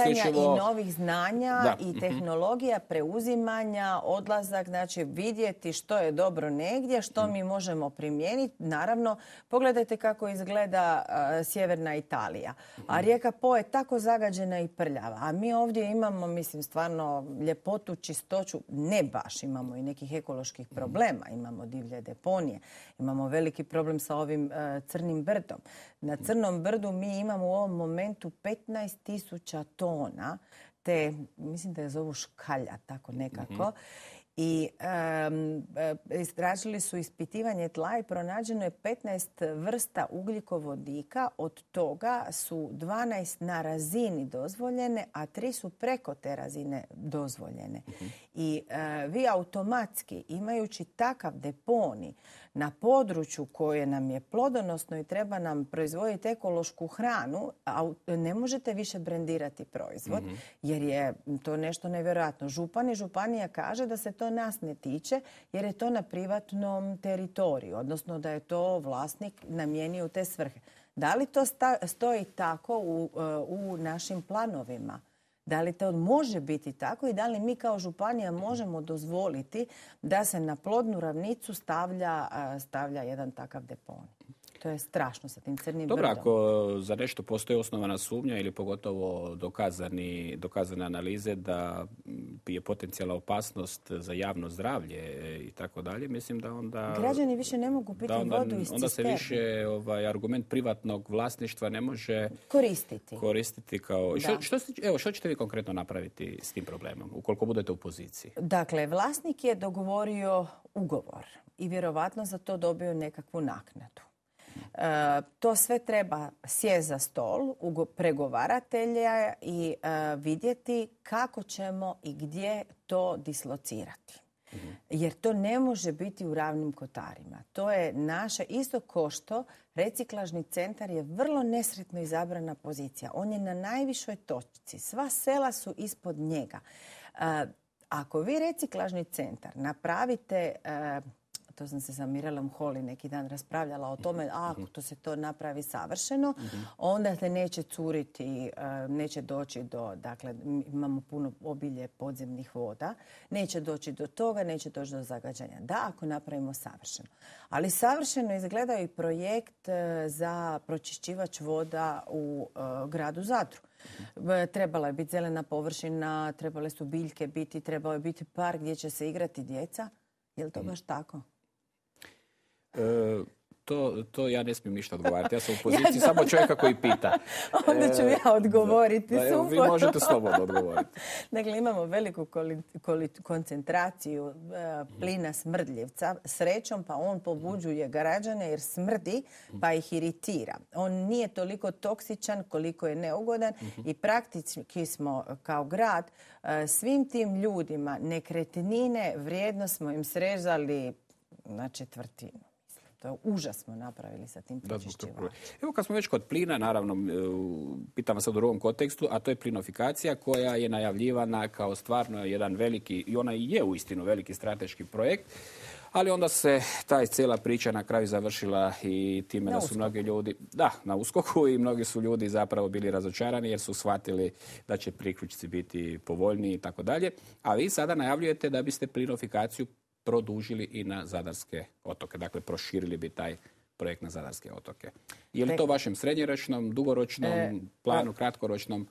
novih znanja i mhm. tehnologija preuzimanja, odlazak, znači vidjeti što je dobro negdje, što mhm. mi možemo primijeniti. Naravno, pogledajte kako izgleda e, sjeverna Italija. A mhm. rijeka Po je tako zagađena i prljava. A mi ovdje imamo, mislim, stvarno ljepotu, čistoću. Ne baš, imamo i nekih ekoloških problema. Imamo divlje deponije, imamo veliki problem sa ovim Eh, crnim, brdom. Na Crnom brdu mi imamo u ovom momentu 15.000 tisuća tona te, mislim da je zovu škalja, tako mhm. nekako. I um, istražili su ispitivanje tla i pronađeno je 15 vrsta ugljikovodika. Od toga su 12 na razini dozvoljene, a tri su preko te razine dozvoljene. Mhm. I eh, vi automatski, imajući takav deponi, na području koje nam je plodonosno i treba nam proizvoditi ekološku hranu, a ne možete više brendirati proizvod, mhm. jer je to nešto nevjerojatno. Župan i županija kaže da se to nas ne tiče, jer je to na privatnom teritoriju, odnosno da je to vlasnik namijenio u te svrhe. Da li to stoji tako u našim planovima? Da li to može biti tako i da li mi kao županija možemo dozvoliti da se na plodnu ravnicu stavlja, stavlja jedan takav deponij? To je strašno sa tim crnim Dobro, ako za nešto postoji osnovana sumnja ili pogotovo dokazani, dokazane analize da je potencijala opasnost za javno zdravlje i tako dalje, mislim da onda... Građani više ne mogu piti vodu iz Onda se više ovaj, argument privatnog vlasništva ne može... Koristiti. Koristiti kao... evo, što ćete vi konkretno napraviti s tim problemom, ukoliko budete u poziciji? Dakle, vlasnik je dogovorio ugovor i vjerovatno za to dobio nekakvu naknadu. E, to sve treba sjest za stol u pregovaratelja i e, vidjeti kako ćemo i gdje to dislocirati. Mhm. Jer to ne može biti u ravnim kotarima. To je naše isto košto. Reciklažni centar je vrlo nesretno izabrana pozicija. On je na najvišoj točci. Sva sela su ispod njega. E, ako vi reciklažni centar napravite to sam se sa Mirelom Holi neki dan raspravljala o tome, ako to se to napravi savršeno, onda se neće curiti, e, neće doći do, dakle, imamo puno obilje podzemnih voda, neće doći do toga, neće doći do zagađanja. Da, ako napravimo savršeno. Ali savršeno izgleda i projekt e, za pročišćivač voda u e, gradu Zadru. Trebala je biti zelena površina, trebale su biljke biti, trebao je biti park gdje će se igrati djeca. Je li to baš tako? E, to, ja ne smijem ništa odgovarati. Ja sam u poziciji samo čovjeka koji pita. Onda ću e, ja odgovoriti. vi možete slobodno odgovoriti. dakle, imamo veliku koncentraciju e, plina smrdljivca srećom, pa on pobuđuje građane jer smrdi pa ih iritira. On nije toliko toksičan koliko je neugodan mhm. i praktički smo kao grad svim tim ljudima nekretnine vrijedno smo im srezali na četvrtinu. To je užasno napravili sa tim pročišćivačima. Evo kad smo već kod plina, naravno, e, pitam vas u drugom kontekstu, a to je plinofikacija koja je najavljivana kao stvarno jedan veliki, i ona i je uistinu veliki strateški projekt, ali onda se taj cijela priča na kraju završila i time da su mnogi ljudi, da, na uskoku i mnogi su ljudi zapravo bili razočarani jer su shvatili da će priključci biti povoljniji i tako dalje. A vi sada najavljujete da biste plinofikaciju produžili i na Zadarske otoke. Dakle, proširili bi taj projekt na Zadarske otoke. Je li to vašem srednjeročnom, dugoročnom e, planu, pa- kratkoročnom?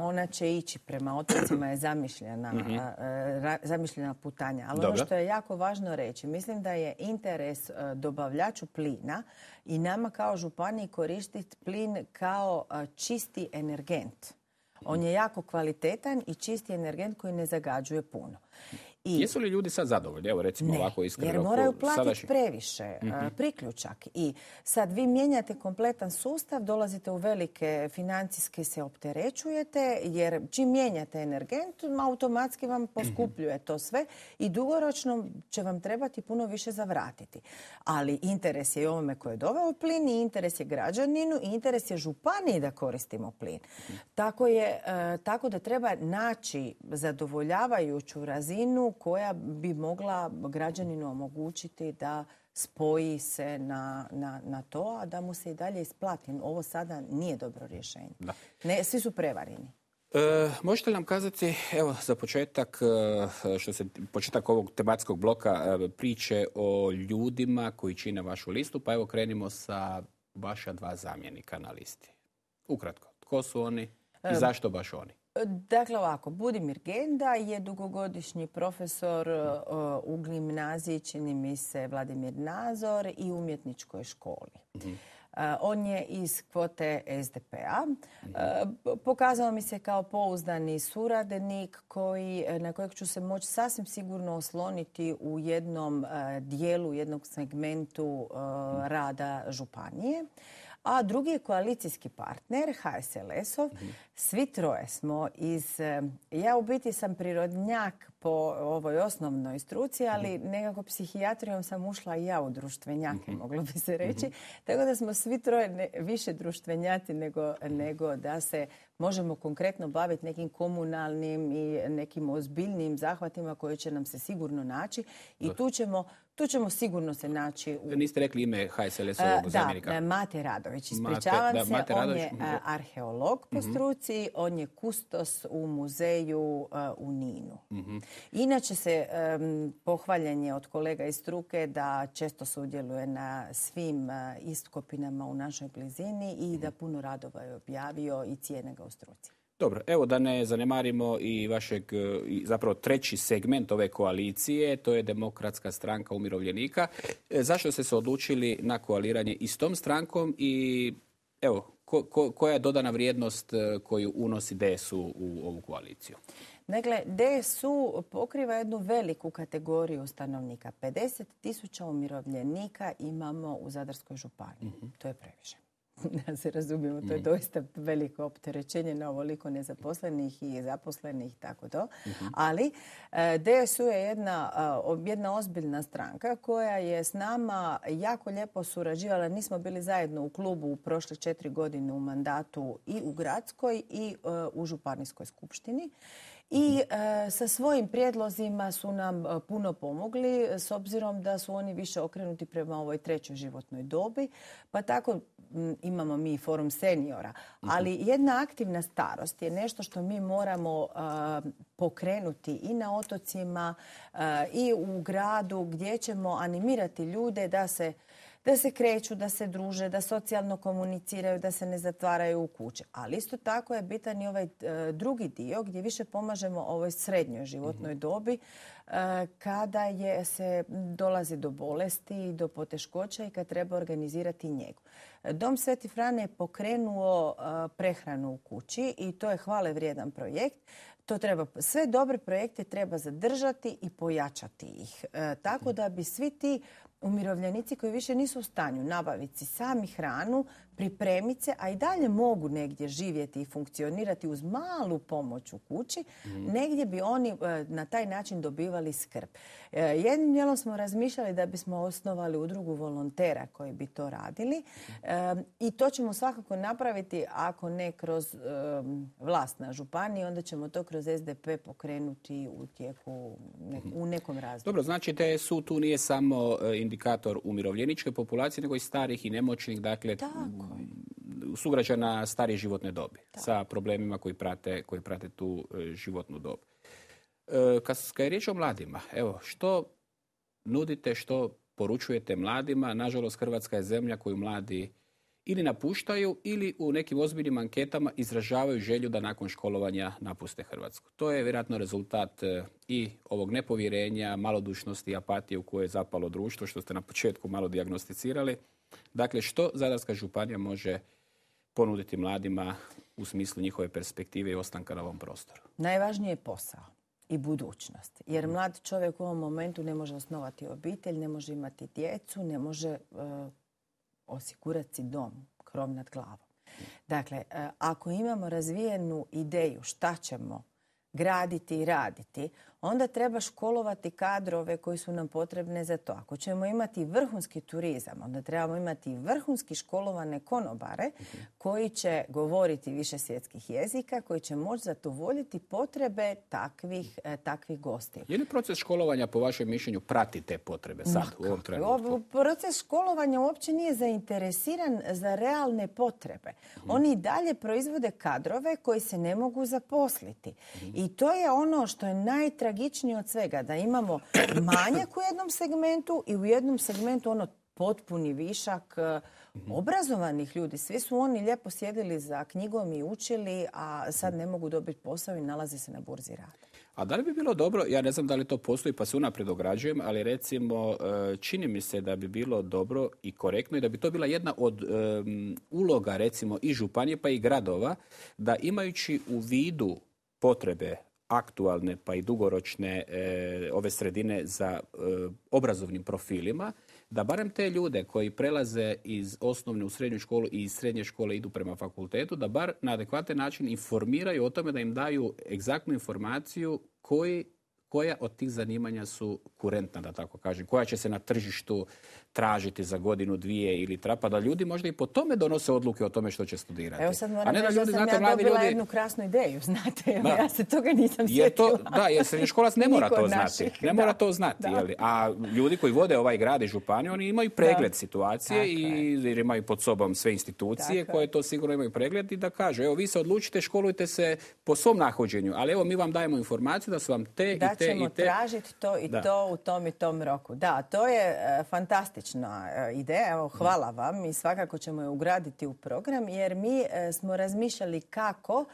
Ona će ići prema otocima, je zamišljena, mhm. e, putanja. Ali ono što je jako važno reći, mislim da je interes e, dobavljaču plina i nama kao županiji koristiti plin kao čisti energent. On je jako kvalitetan i čisti energent koji ne zagađuje puno. I... Jesu li ljudi sad zadovoljni? Evo recimo ne, ovako iskreno. jer moraju platiti previše mhm. priključak. I sad vi mijenjate kompletan sustav, dolazite u velike financijske se opterećujete, jer čim mijenjate energent, automatski vam mhm. poskupljuje to sve i dugoročno će vam trebati puno više zavratiti. Ali interes je i ovome koje je doveo plin i interes je građaninu i interes je županiji da koristimo plin. Mhm. Tako, je, e, tako da treba naći zadovoljavajuću razinu koja bi mogla građaninu omogućiti da spoji se na, na, na to, a da mu se i dalje isplati. Ovo sada nije dobro rješenje. Ne, svi su prevareni. E, možete li nam kazati, evo za početak, e, što se početak ovog tematskog bloka e, priče o ljudima koji čine vašu listu, pa evo krenimo sa vaša dva zamjenika na listi. Ukratko, tko su oni i e, zašto baš oni? Dakle ovako, Budimir Genda je dugogodišnji profesor eh, u gimnaziji, čini mi se Vladimir Nazor i umjetničkoj školi. Mhm. Eh, on je iz kvote SDP-a. Mhm. Eh, pokazao mi se kao pouzdani suradnik koji, na kojeg ću se moći sasvim sigurno osloniti u jednom dijelu, jednog segmentu mhm. rada županije a drugi je koalicijski partner, HSLS-ov. Mhm. Svi troje smo iz... Eh, ja u biti sam prirodnjak po ovoj osnovnoj struci, mhm. ali nekako psihijatrijom sam ušla i ja u društvenjake, mhm. moglo bi se reći. Tako da smo svi troje više društvenjati nego da se možemo konkretno baviti nekim komunalnim i nekim ozbiljnim zahvatima koje će nam se sigurno naći i tu ćemo, tu ćemo sigurno se naći u... Niste rekli ime HSLS-ovog e, Da, Mate Radović, ispričavam se, on je e, arheolog po mhm. struci, on je kustos u muzeju e, u Ninu. Mhm. Inače se um, pohvaljen je od kolega iz struke da često sudjeluje na svim istkopinama u našoj blizini i da mhm. puno radova je objavio i cijene ga dobro, evo da ne zanemarimo i vašeg, e, zapravo treći segment ove koalicije, to je demokratska stranka umirovljenika. E, zašto ste se odlučili na koaliranje i s tom strankom i evo, koja je dodana vrijednost e, koju unosi DSU u ovu koaliciju? Dakle, DSU pokriva jednu veliku kategoriju stanovnika. 50 tisuća umirovljenika imamo u Zadarskoj županiji. Mhm. To je previše. da se razumijemo, to je mm. doista veliko opterećenje na ovoliko nezaposlenih i zaposlenih tako to. Mhm. Ali eh, DSU je eh, jedna, ozbiljna stranka koja je s nama jako lijepo surađivala. Nismo bili zajedno u klubu u prošle četiri godine u mandatu i u gradskoj i eh, u županijskoj skupštini i e, sa svojim prijedlozima su nam e, puno pomogli e, s obzirom da su oni više okrenuti prema ovoj trećoj životnoj dobi. Pa tako imamo mi forum seniora. Mhm. Ali jedna aktivna starost je nešto što mi moramo pokrenuti i na otocima i u gradu gdje ćemo animirati ljude da se da se kreću, da se druže, da socijalno komuniciraju, da se ne zatvaraju u kuće. Ali isto tako je bitan i ovaj e, drugi dio gdje više pomažemo ovoj srednjoj životnoj mhm. dobi e, kada je se dolazi do bolesti, do poteškoća i kad treba organizirati njegu. Dom Sveti Frane je pokrenuo e, prehranu u kući i to je hvale vrijedan projekt. To treba, sve dobre projekte treba zadržati i pojačati ih. E, tako da bi svi ti umirovljenici koji više nisu u stanju nabaviti sami hranu, pripremiti se, a i dalje mogu negdje živjeti i funkcionirati uz malu pomoć u kući, mhm. negdje bi oni e, na taj način dobivali skrb. jednim dijelom smo razmišljali da bismo osnovali udrugu volontera koji bi to radili. I to ćemo svakako napraviti ako ne kroz vlast na županiji, onda ćemo to kroz SDP pokrenuti u tijeku u nekom razdoblju. Dobro, znači su tu nije samo e, indikator umirovljeničke populacije, nego i starih i nemoćnih, dakle sugrađana starije životne dobi sa problemima koji prate, koji prate tu e, životnu dobu. E, kad je riječ o mladima, evo, što nudite, što poručujete mladima? Nažalost, Hrvatska je zemlja koju mladi ili napuštaju ili u nekim ozbiljnim anketama izražavaju želju da nakon školovanja napuste Hrvatsku. To je vjerojatno rezultat e, i ovog nepovjerenja, malodušnosti i apatije u koje je zapalo društvo, što ste na početku malo dijagnosticirali. Dakle, što Zadarska županija može ponuditi mladima u smislu njihove perspektive i ostanka na ovom prostoru? Najvažniji je posao i budućnost. Jer mlad čovjek u ovom momentu ne može osnovati obitelj, ne može imati djecu, ne može e, osigurati si dom, krov nad glavom. Dakle, e, ako imamo razvijenu ideju šta ćemo graditi i raditi, onda treba školovati kadrove koji su nam potrebne za to. Ako ćemo imati vrhunski turizam, onda trebamo imati vrhunski školovane konobare koji će govoriti više svjetskih jezika, koji će moći zadovoljiti potrebe takvih, e, takvih gosti. Je li proces školovanja, po vašem mišljenju, prati te potrebe sad u ovom trenutku? Proces školovanja uopće nije zainteresiran za realne potrebe. Oni i dalje proizvode kadrove koji se ne mogu zaposliti. Mhm. I to je ono što je najtragičnije najtragičnije od svega da imamo manjak u jednom segmentu i u jednom segmentu ono potpuni višak e, mhm. obrazovanih ljudi. Svi su oni lijepo sjedili za knjigom i učili, a sad ne mogu dobiti posao i nalaze se na burzi rada. A da li bi bilo dobro, ja ne znam da li to postoji pa se unaprijed ograđujem, ali recimo e, čini mi se da bi bilo dobro i korektno i da bi to bila jedna od e, uloga recimo i županije pa i gradova da imajući u vidu potrebe aktualne pa i dugoročne e, ove sredine za e, obrazovnim profilima, da barem te ljude koji prelaze iz osnovne u srednju školu i iz srednje škole idu prema fakultetu, da bar na adekvatan način informiraju o tome da im daju egzaktnu informaciju koji koja od tih zanimanja su kurentna, da tako kažem, koja će se na tržištu tražiti za godinu, dvije ili trapa, da ljudi možda i po tome donose odluke o tome što će studirati. Evo sad moram A ne da ja dobila jednu krasnu ideju, znate, ja se toga nisam je Da, jer srednjoškolac ne mora to znati. Ne mora to znati, A ljudi koji vode ovaj grad i županiju, oni imaju pregled situacije i jer imaju pod sobom sve institucije koje to sigurno imaju pregled i da kažu, evo vi se odlučite, školujte se po svom nahođenju, ali evo mi vam dajemo informaciju da su vam te i te ćemo tražiti to i to u tom i tom roku. Da, to je e, fantastična e, ideja. Evo, hvala mm. vam i svakako ćemo je ugraditi u program jer mi e, smo razmišljali kako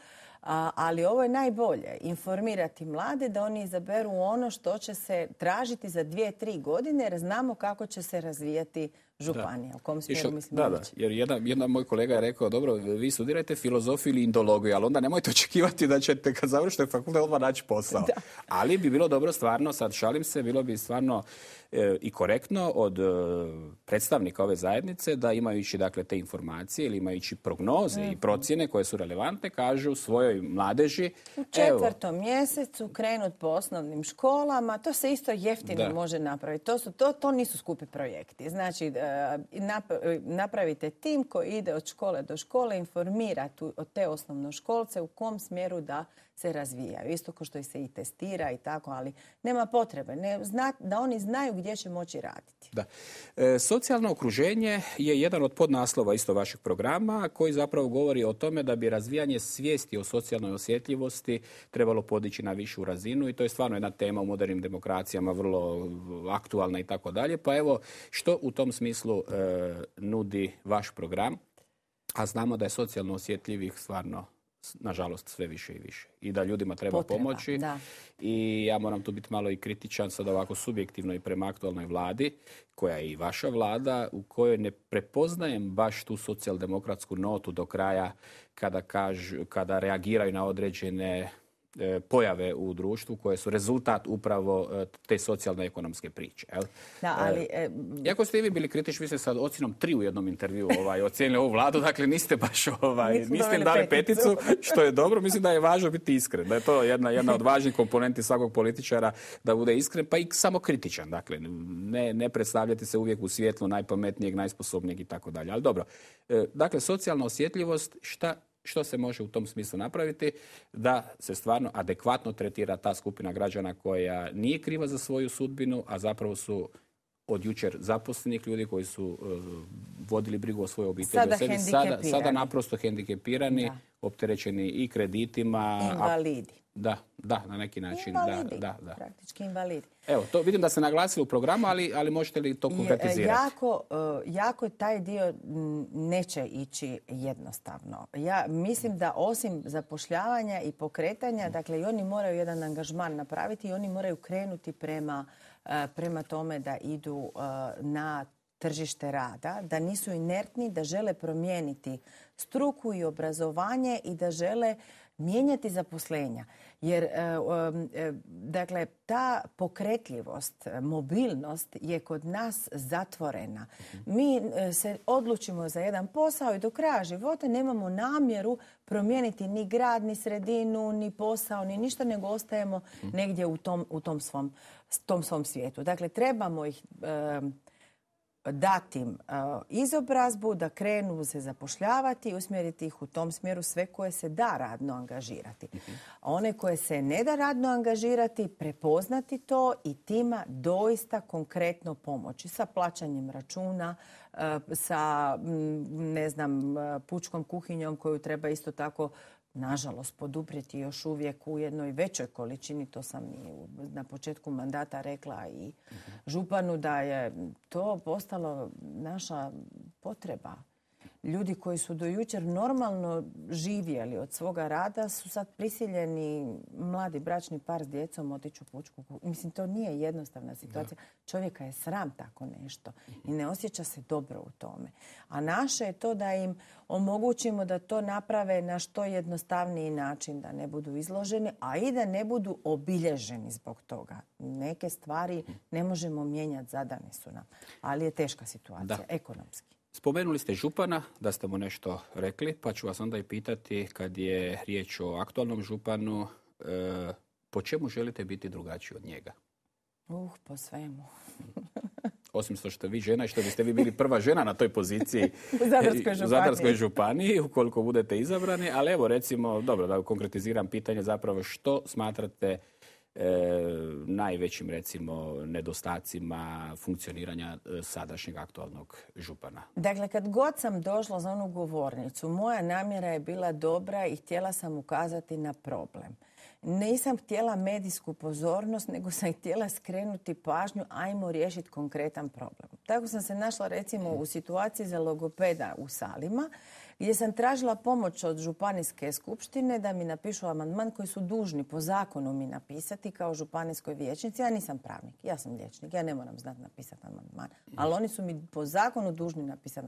ali ovo je najbolje, informirati mlade da oni izaberu ono što će se tražiti za dvije, tri godine jer znamo kako će se razvijati županija, da. u kom smjeru da, jer jedan, moj kolega je rekao, dobro, vi studirajte filozofiju ili indologiju, ali onda nemojte očekivati da ćete kad završite fakultet odmah naći posao. Ali bi bilo dobro stvarno, sad šalim se, bilo bi stvarno E, i korektno od e, predstavnika ove zajednice da imajući dakle te informacije ili imajući prognoze i mhm. procjene koje su relevantne kažu svojoj mladeži u četvrtom mjesecu krenut po osnovnim školama to se isto jeftino može napraviti to to nisu skupi projekti znači e, napravite tim koji ide od škole do škole informira tu, te osnovnoškolce u kom smjeru da se razvijaju. Isto kao što se i testira i tako, ali nema potrebe ne, zna, da oni znaju gdje će moći raditi. Da. E, socijalno okruženje je jedan od podnaslova isto vašeg programa koji zapravo govori o tome da bi razvijanje svijesti o socijalnoj osjetljivosti trebalo podići na višu razinu i to je stvarno jedna tema u modernim demokracijama vrlo aktualna i tako dalje. Pa evo, što u tom smislu e, nudi vaš program? A znamo da je socijalno osjetljivih stvarno nažalost sve više i više i da ljudima treba pomoći i ja moram tu biti malo i kritičan sad ovako subjektivno i prema aktualnoj vladi koja je i vaša vlada u kojoj ne prepoznajem baš tu socijaldemokratsku notu do kraja kada, kažu, kada reagiraju na određene E, pojave u društvu koje su rezultat upravo e, te socijalno ekonomske priče. E, ali... jako ste i vi bili kritični, vi ste sad ocjenom tri u jednom intervju ovaj, ocijenili ovu vladu, dakle niste baš ovaj, im dali peticu, što je dobro. Mislim da je važno biti iskren, da je to jedna, jedna od važnih komponenti svakog političara da bude iskren, pa i samo kritičan. Dakle, ne, ne predstavljati se uvijek u svjetlu najpametnijeg, najsposobnijeg i tako dalje. Ali dobro, dakle, socijalna osjetljivost, šta što se može u tom smislu napraviti da se stvarno adekvatno tretira ta skupina građana koja nije kriva za svoju sudbinu, a zapravo su od jučer zaposlenih ljudi koji su e, vodili brigu o svojoj obitelji. Sada, sada, sada naprosto hendikepirani, opterećeni i kreditima. Invalidi. Da, da, na neki način. praktički invalidi. Evo, to vidim da ste naglasili u programu, ali, možete li to konkretizirati? Jako, e, jako taj dio neće ići jednostavno. Ja mislim da osim zapošljavanja i pokretanja, dakle i oni moraju jedan angažman napraviti i oni moraju krenuti prema, e, prema tome da idu e, na tržište rada, da nisu inertni, da žele promijeniti struku i obrazovanje i da žele mijenjati zaposlenja. Jer, e, e, dakle, ta pokretljivost, e, mobilnost je kod nas zatvorena. Mhm. Mi se odlučimo za jedan posao i do kraja života nemamo namjeru promijeniti ni grad, ni sredinu, ni posao, ni ništa, nego ostajemo mhm. negdje u tom, u tom, svom, tom svom svijetu. Dakle, trebamo ih dati im e, izobrazbu, da krenu se zapošljavati i usmjeriti ih u tom smjeru sve koje se da radno angažirati. A mhm. one koje se ne da radno angažirati, prepoznati to i tima doista konkretno pomoći sa plaćanjem računa, e, sa ne znam, e, pučkom kuhinjom koju treba isto tako nažalost, poduprijeti još uvijek u jednoj većoj količini. To sam i na početku mandata rekla i mhm. županu da je to postalo naša potreba ljudi koji su do jučer normalno živjeli od svoga rada su sad prisiljeni mladi bračni par s djecom otići u pučku. Mislim, to nije jednostavna situacija. Čovjeka je sram tako nešto i ne osjeća se dobro u tome. A naše je to da im omogućimo da to naprave na što jednostavniji način, da ne budu izloženi, a i da ne budu obilježeni zbog toga. Neke stvari ne možemo mijenjati, zadane su nam. Ali je teška situacija, ekonomski. Spomenuli ste župana, da ste mu nešto rekli, pa ću vas onda i pitati kad je riječ o aktualnom županu, e, po čemu želite biti drugačiji od njega? Uh, po svemu. Osim što ste vi žena i što biste vi bili prva žena na toj poziciji u Zadarskoj županiji. Zadarskoj županiji, ukoliko budete izabrani. Ali evo recimo, dobro da konkretiziram pitanje zapravo što smatrate E, najvećim recimo nedostacima funkcioniranja e, sadašnjeg aktualnog župana. Dakle, kad god sam došla za onu govornicu, moja namjera je bila dobra i htjela sam ukazati na problem. Nisam htjela medijsku pozornost, nego sam htjela skrenuti pažnju, ajmo riješiti konkretan problem. Tako sam se našla recimo u situaciji za logopeda u salima, gdje sam tražila pomoć od županijske skupštine da mi napišu amandman koji su dužni po zakonu mi napisati kao županijskoj vijećnici. Ja nisam pravnik, ja sam liječnik, ja ne moram znati napisati amandman. Ali oni su mi po zakonu dužni napisati.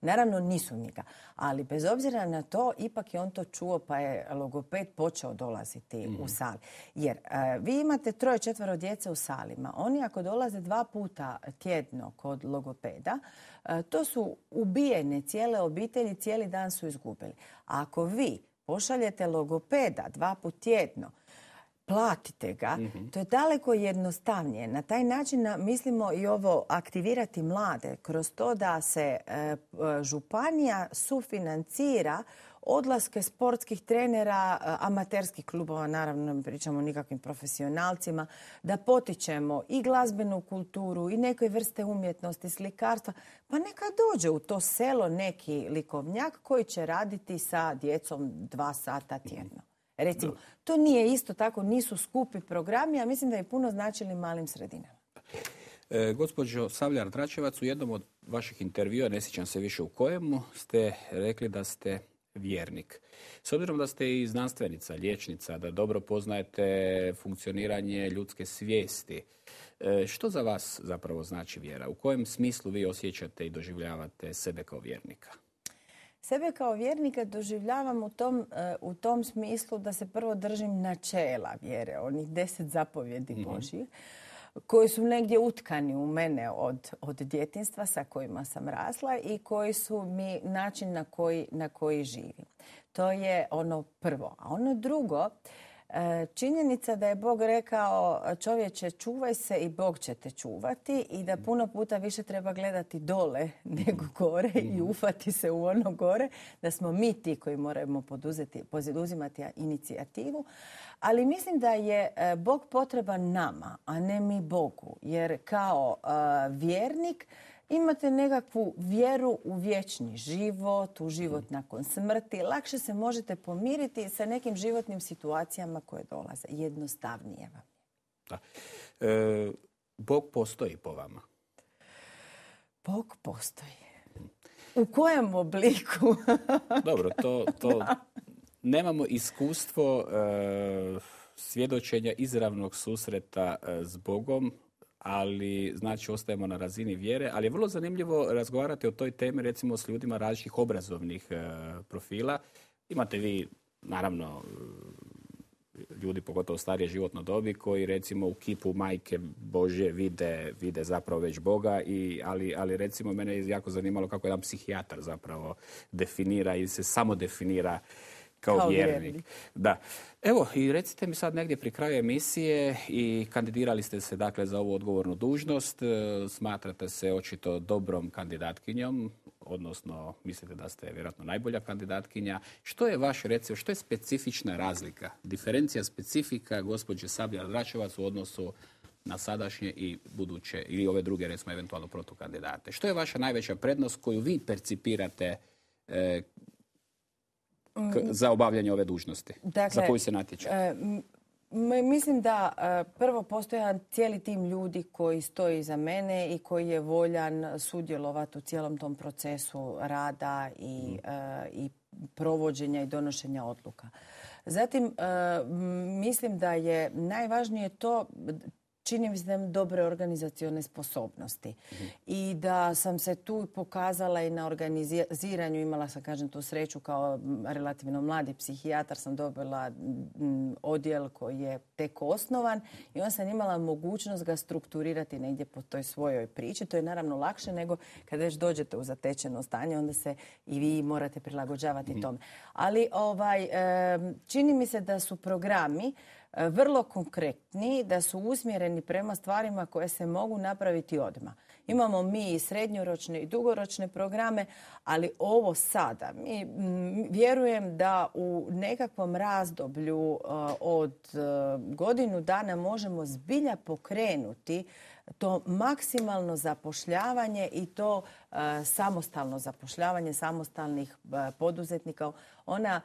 Naravno nisu njega. ali bez obzira na to, ipak je on to čuo pa je logoped počeo dolaziti u mhm. sali. Jer e, vi imate troje, četvero djece u salima. Oni ako dolaze dva puta tjedno kod logopeda, e, to su ubijene cijele obitelji, cijeli dan su izgubili. ako vi pošaljete logopeda dva puta tjedno, platite ga, mhm. to je daleko jednostavnije. Na taj način mislimo i ovo aktivirati mlade kroz to da se e, županija sufinancira odlaske sportskih trenera, e, amaterskih klubova, naravno ne pričamo o nikakvim profesionalcima, da potičemo i glazbenu kulturu i neke vrste umjetnosti, slikarstva. Pa neka dođe u to selo neki likovnjak koji će raditi sa djecom dva sata mhm. tjedno. Recimo, to nije isto tako, nisu skupi programi, a mislim da je puno značili malim sredinama. E, gospođo Savljar Dračevac, u jednom od vaših intervjua, ne sjećam se više u kojemu, ste rekli da ste vjernik. S obzirom da ste i znanstvenica, liječnica, da dobro poznajete funkcioniranje ljudske svijesti, e, što za vas zapravo znači vjera? U kojem smislu vi osjećate i doživljavate sebe kao vjernika? Sebe kao vjernika doživljavam e, u tom, smislu da se prvo držim načela vjere, onih deset zapovjedi mm koji su negdje utkani u mene od, djetinstva sa kojima sam rasla i koji su mi način na koji, na koji živim. To je ono prvo. A ono drugo, E, činjenica da je Bog rekao čovječe čuvaj se i Bog će te čuvati i da mm. puno puta više treba gledati dole mm. nego gore i mm. ufati se u ono gore, da smo mi ti koji moramo poduzeti, poduzimati inicijativu. Ali mislim da je e, Bog potreban nama, a ne mi Bogu. Jer kao e, vjernik imate nekakvu vjeru u vječni život, u život mm. nakon smrti. Lakše se možete pomiriti sa nekim životnim situacijama koje dolaze. Jednostavnije vam da. E, Bog postoji po vama. Bog postoji. Mm. U kojem obliku? Dobro, to, to nemamo iskustvo e, svjedočenja izravnog susreta e, s Bogom ali znači ostajemo na razini vjere. Ali je vrlo zanimljivo razgovarati o toj temi recimo s ljudima različitih obrazovnih e, profila. Imate vi naravno e, ljudi pogotovo starije životno dobi koji recimo u kipu majke Bože vide, vide zapravo već Boga i, ali, ali recimo mene je jako zanimalo kako jedan psihijatar zapravo definira ili se samo definira kao, vjernik. Da. Evo, i recite mi sad negdje pri kraju emisije i kandidirali ste se dakle za ovu odgovornu dužnost. E, smatrate se očito dobrom kandidatkinjom, odnosno mislite da ste vjerojatno najbolja kandidatkinja. Što je vaš, recimo, što je specifična razlika, diferencija specifika gospođe Sablja Dračevac u odnosu na sadašnje i buduće ili ove druge, recimo, eventualno protukandidate? Što je vaša najveća prednost koju vi percipirate e, Mhm. za obavljanje ove dužnosti za dakle, koju se natječe? E, mislim da e, prvo postoji cijeli tim ljudi koji stoji iza mene i koji je voljan sudjelovati u cijelom tom procesu rada i, mhm. e, i provođenja i donošenja odluka. Zatim, mislim da je najvažnije to čini mi se dobre organizacione sposobnosti. I da sam se tu pokazala i na organiziranju, imala sam, kažem, tu sreću kao relativno mladi psihijatar sam dobila odjel koji je tek osnovan i onda sam imala mogućnost ga strukturirati negdje po toj svojoj priči. To je naravno lakše nego kada već dođete u zatečeno stanje, onda se i vi morate prilagođavati mhm. tome. Ali ovaj, čini mi se da su programi vrlo konkretni, da su usmjereni prema stvarima koje se mogu napraviti odmah. Imamo mi i srednjoročne i dugoročne programe, ali ovo sada. Mi vjerujem da u nekakvom razdoblju uh, od uh, godinu dana možemo zbilja pokrenuti to maksimalno zapošljavanje i to uh, samostalno zapošljavanje samostalnih poduzetnika. Ona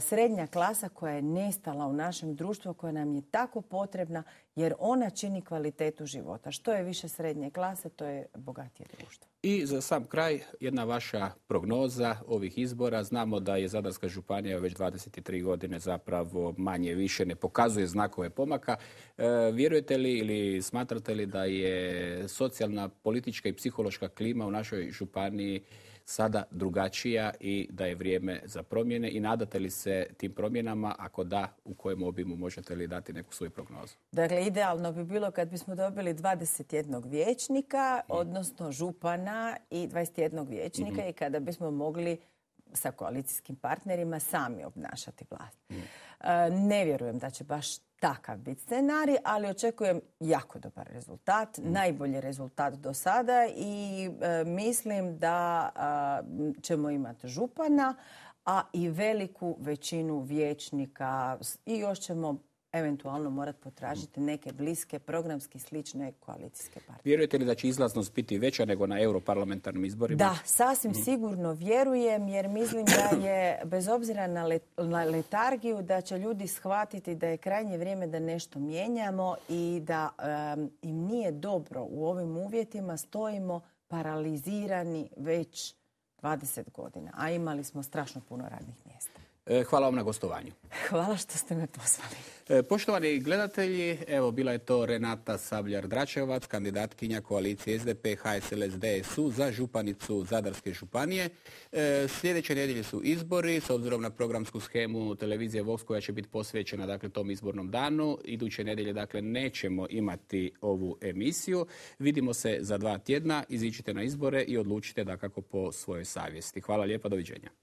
srednja klasa koja je nestala u našem društvu, koja nam je tako potrebna jer ona čini kvalitetu života. Što je više srednje klase, to je bogatije društvo. I za sam kraj, jedna vaša prognoza ovih izbora. Znamo da je Zadarska županija već 23 godine zapravo manje više ne pokazuje znakove pomaka. E, vjerujete li ili smatrate li da je socijalna, politička i psihološka klima u našoj županiji sada drugačija i da je vrijeme za promjene i nadate li se tim promjenama? Ako da, u kojem obimu možete li dati neku svoju prognozu? Dakle, idealno bi bilo kad bismo dobili 21 vijećnika, mhm. odnosno župana i 21 vijećnika mhm. i kada bismo mogli sa koalicijskim partnerima sami obnašati vlast. Mhm. E, ne vjerujem da će baš takav biti scenarij, ali očekujem jako dobar rezultat, najbolji rezultat do sada i e, mislim da ćemo imati župana, a i veliku većinu vijećnika i još ćemo eventualno morati potražiti neke bliske, programski slične koalicijske partije. Vjerujete li da će izlaznost biti veća nego na europarlamentarnim izborima? Da, sasvim mm. sigurno vjerujem jer mislim da je, bez obzira na, letargiju, da će ljudi shvatiti da je krajnje vrijeme da nešto mijenjamo i da im nije dobro u ovim uvjetima stojimo paralizirani već 20 godina, a imali smo strašno puno radnih E, hvala vam na gostovanju. Hvala što ste me pozvali. E, poštovani gledatelji, evo bila je to Renata Sabljar-Dračevac, kandidatkinja koalicije SDP HSLS DSU za županicu Zadarske županije. E, sljedeće nedjelje su izbori, s obzirom na programsku schemu televizije Vox koja će biti posvećena dakle, tom izbornom danu. Iduće nedjelje dakle, nećemo imati ovu emisiju. Vidimo se za dva tjedna, iziđite na izbore i odlučite dakako po svojoj savjesti. Hvala lijepa, doviđenja.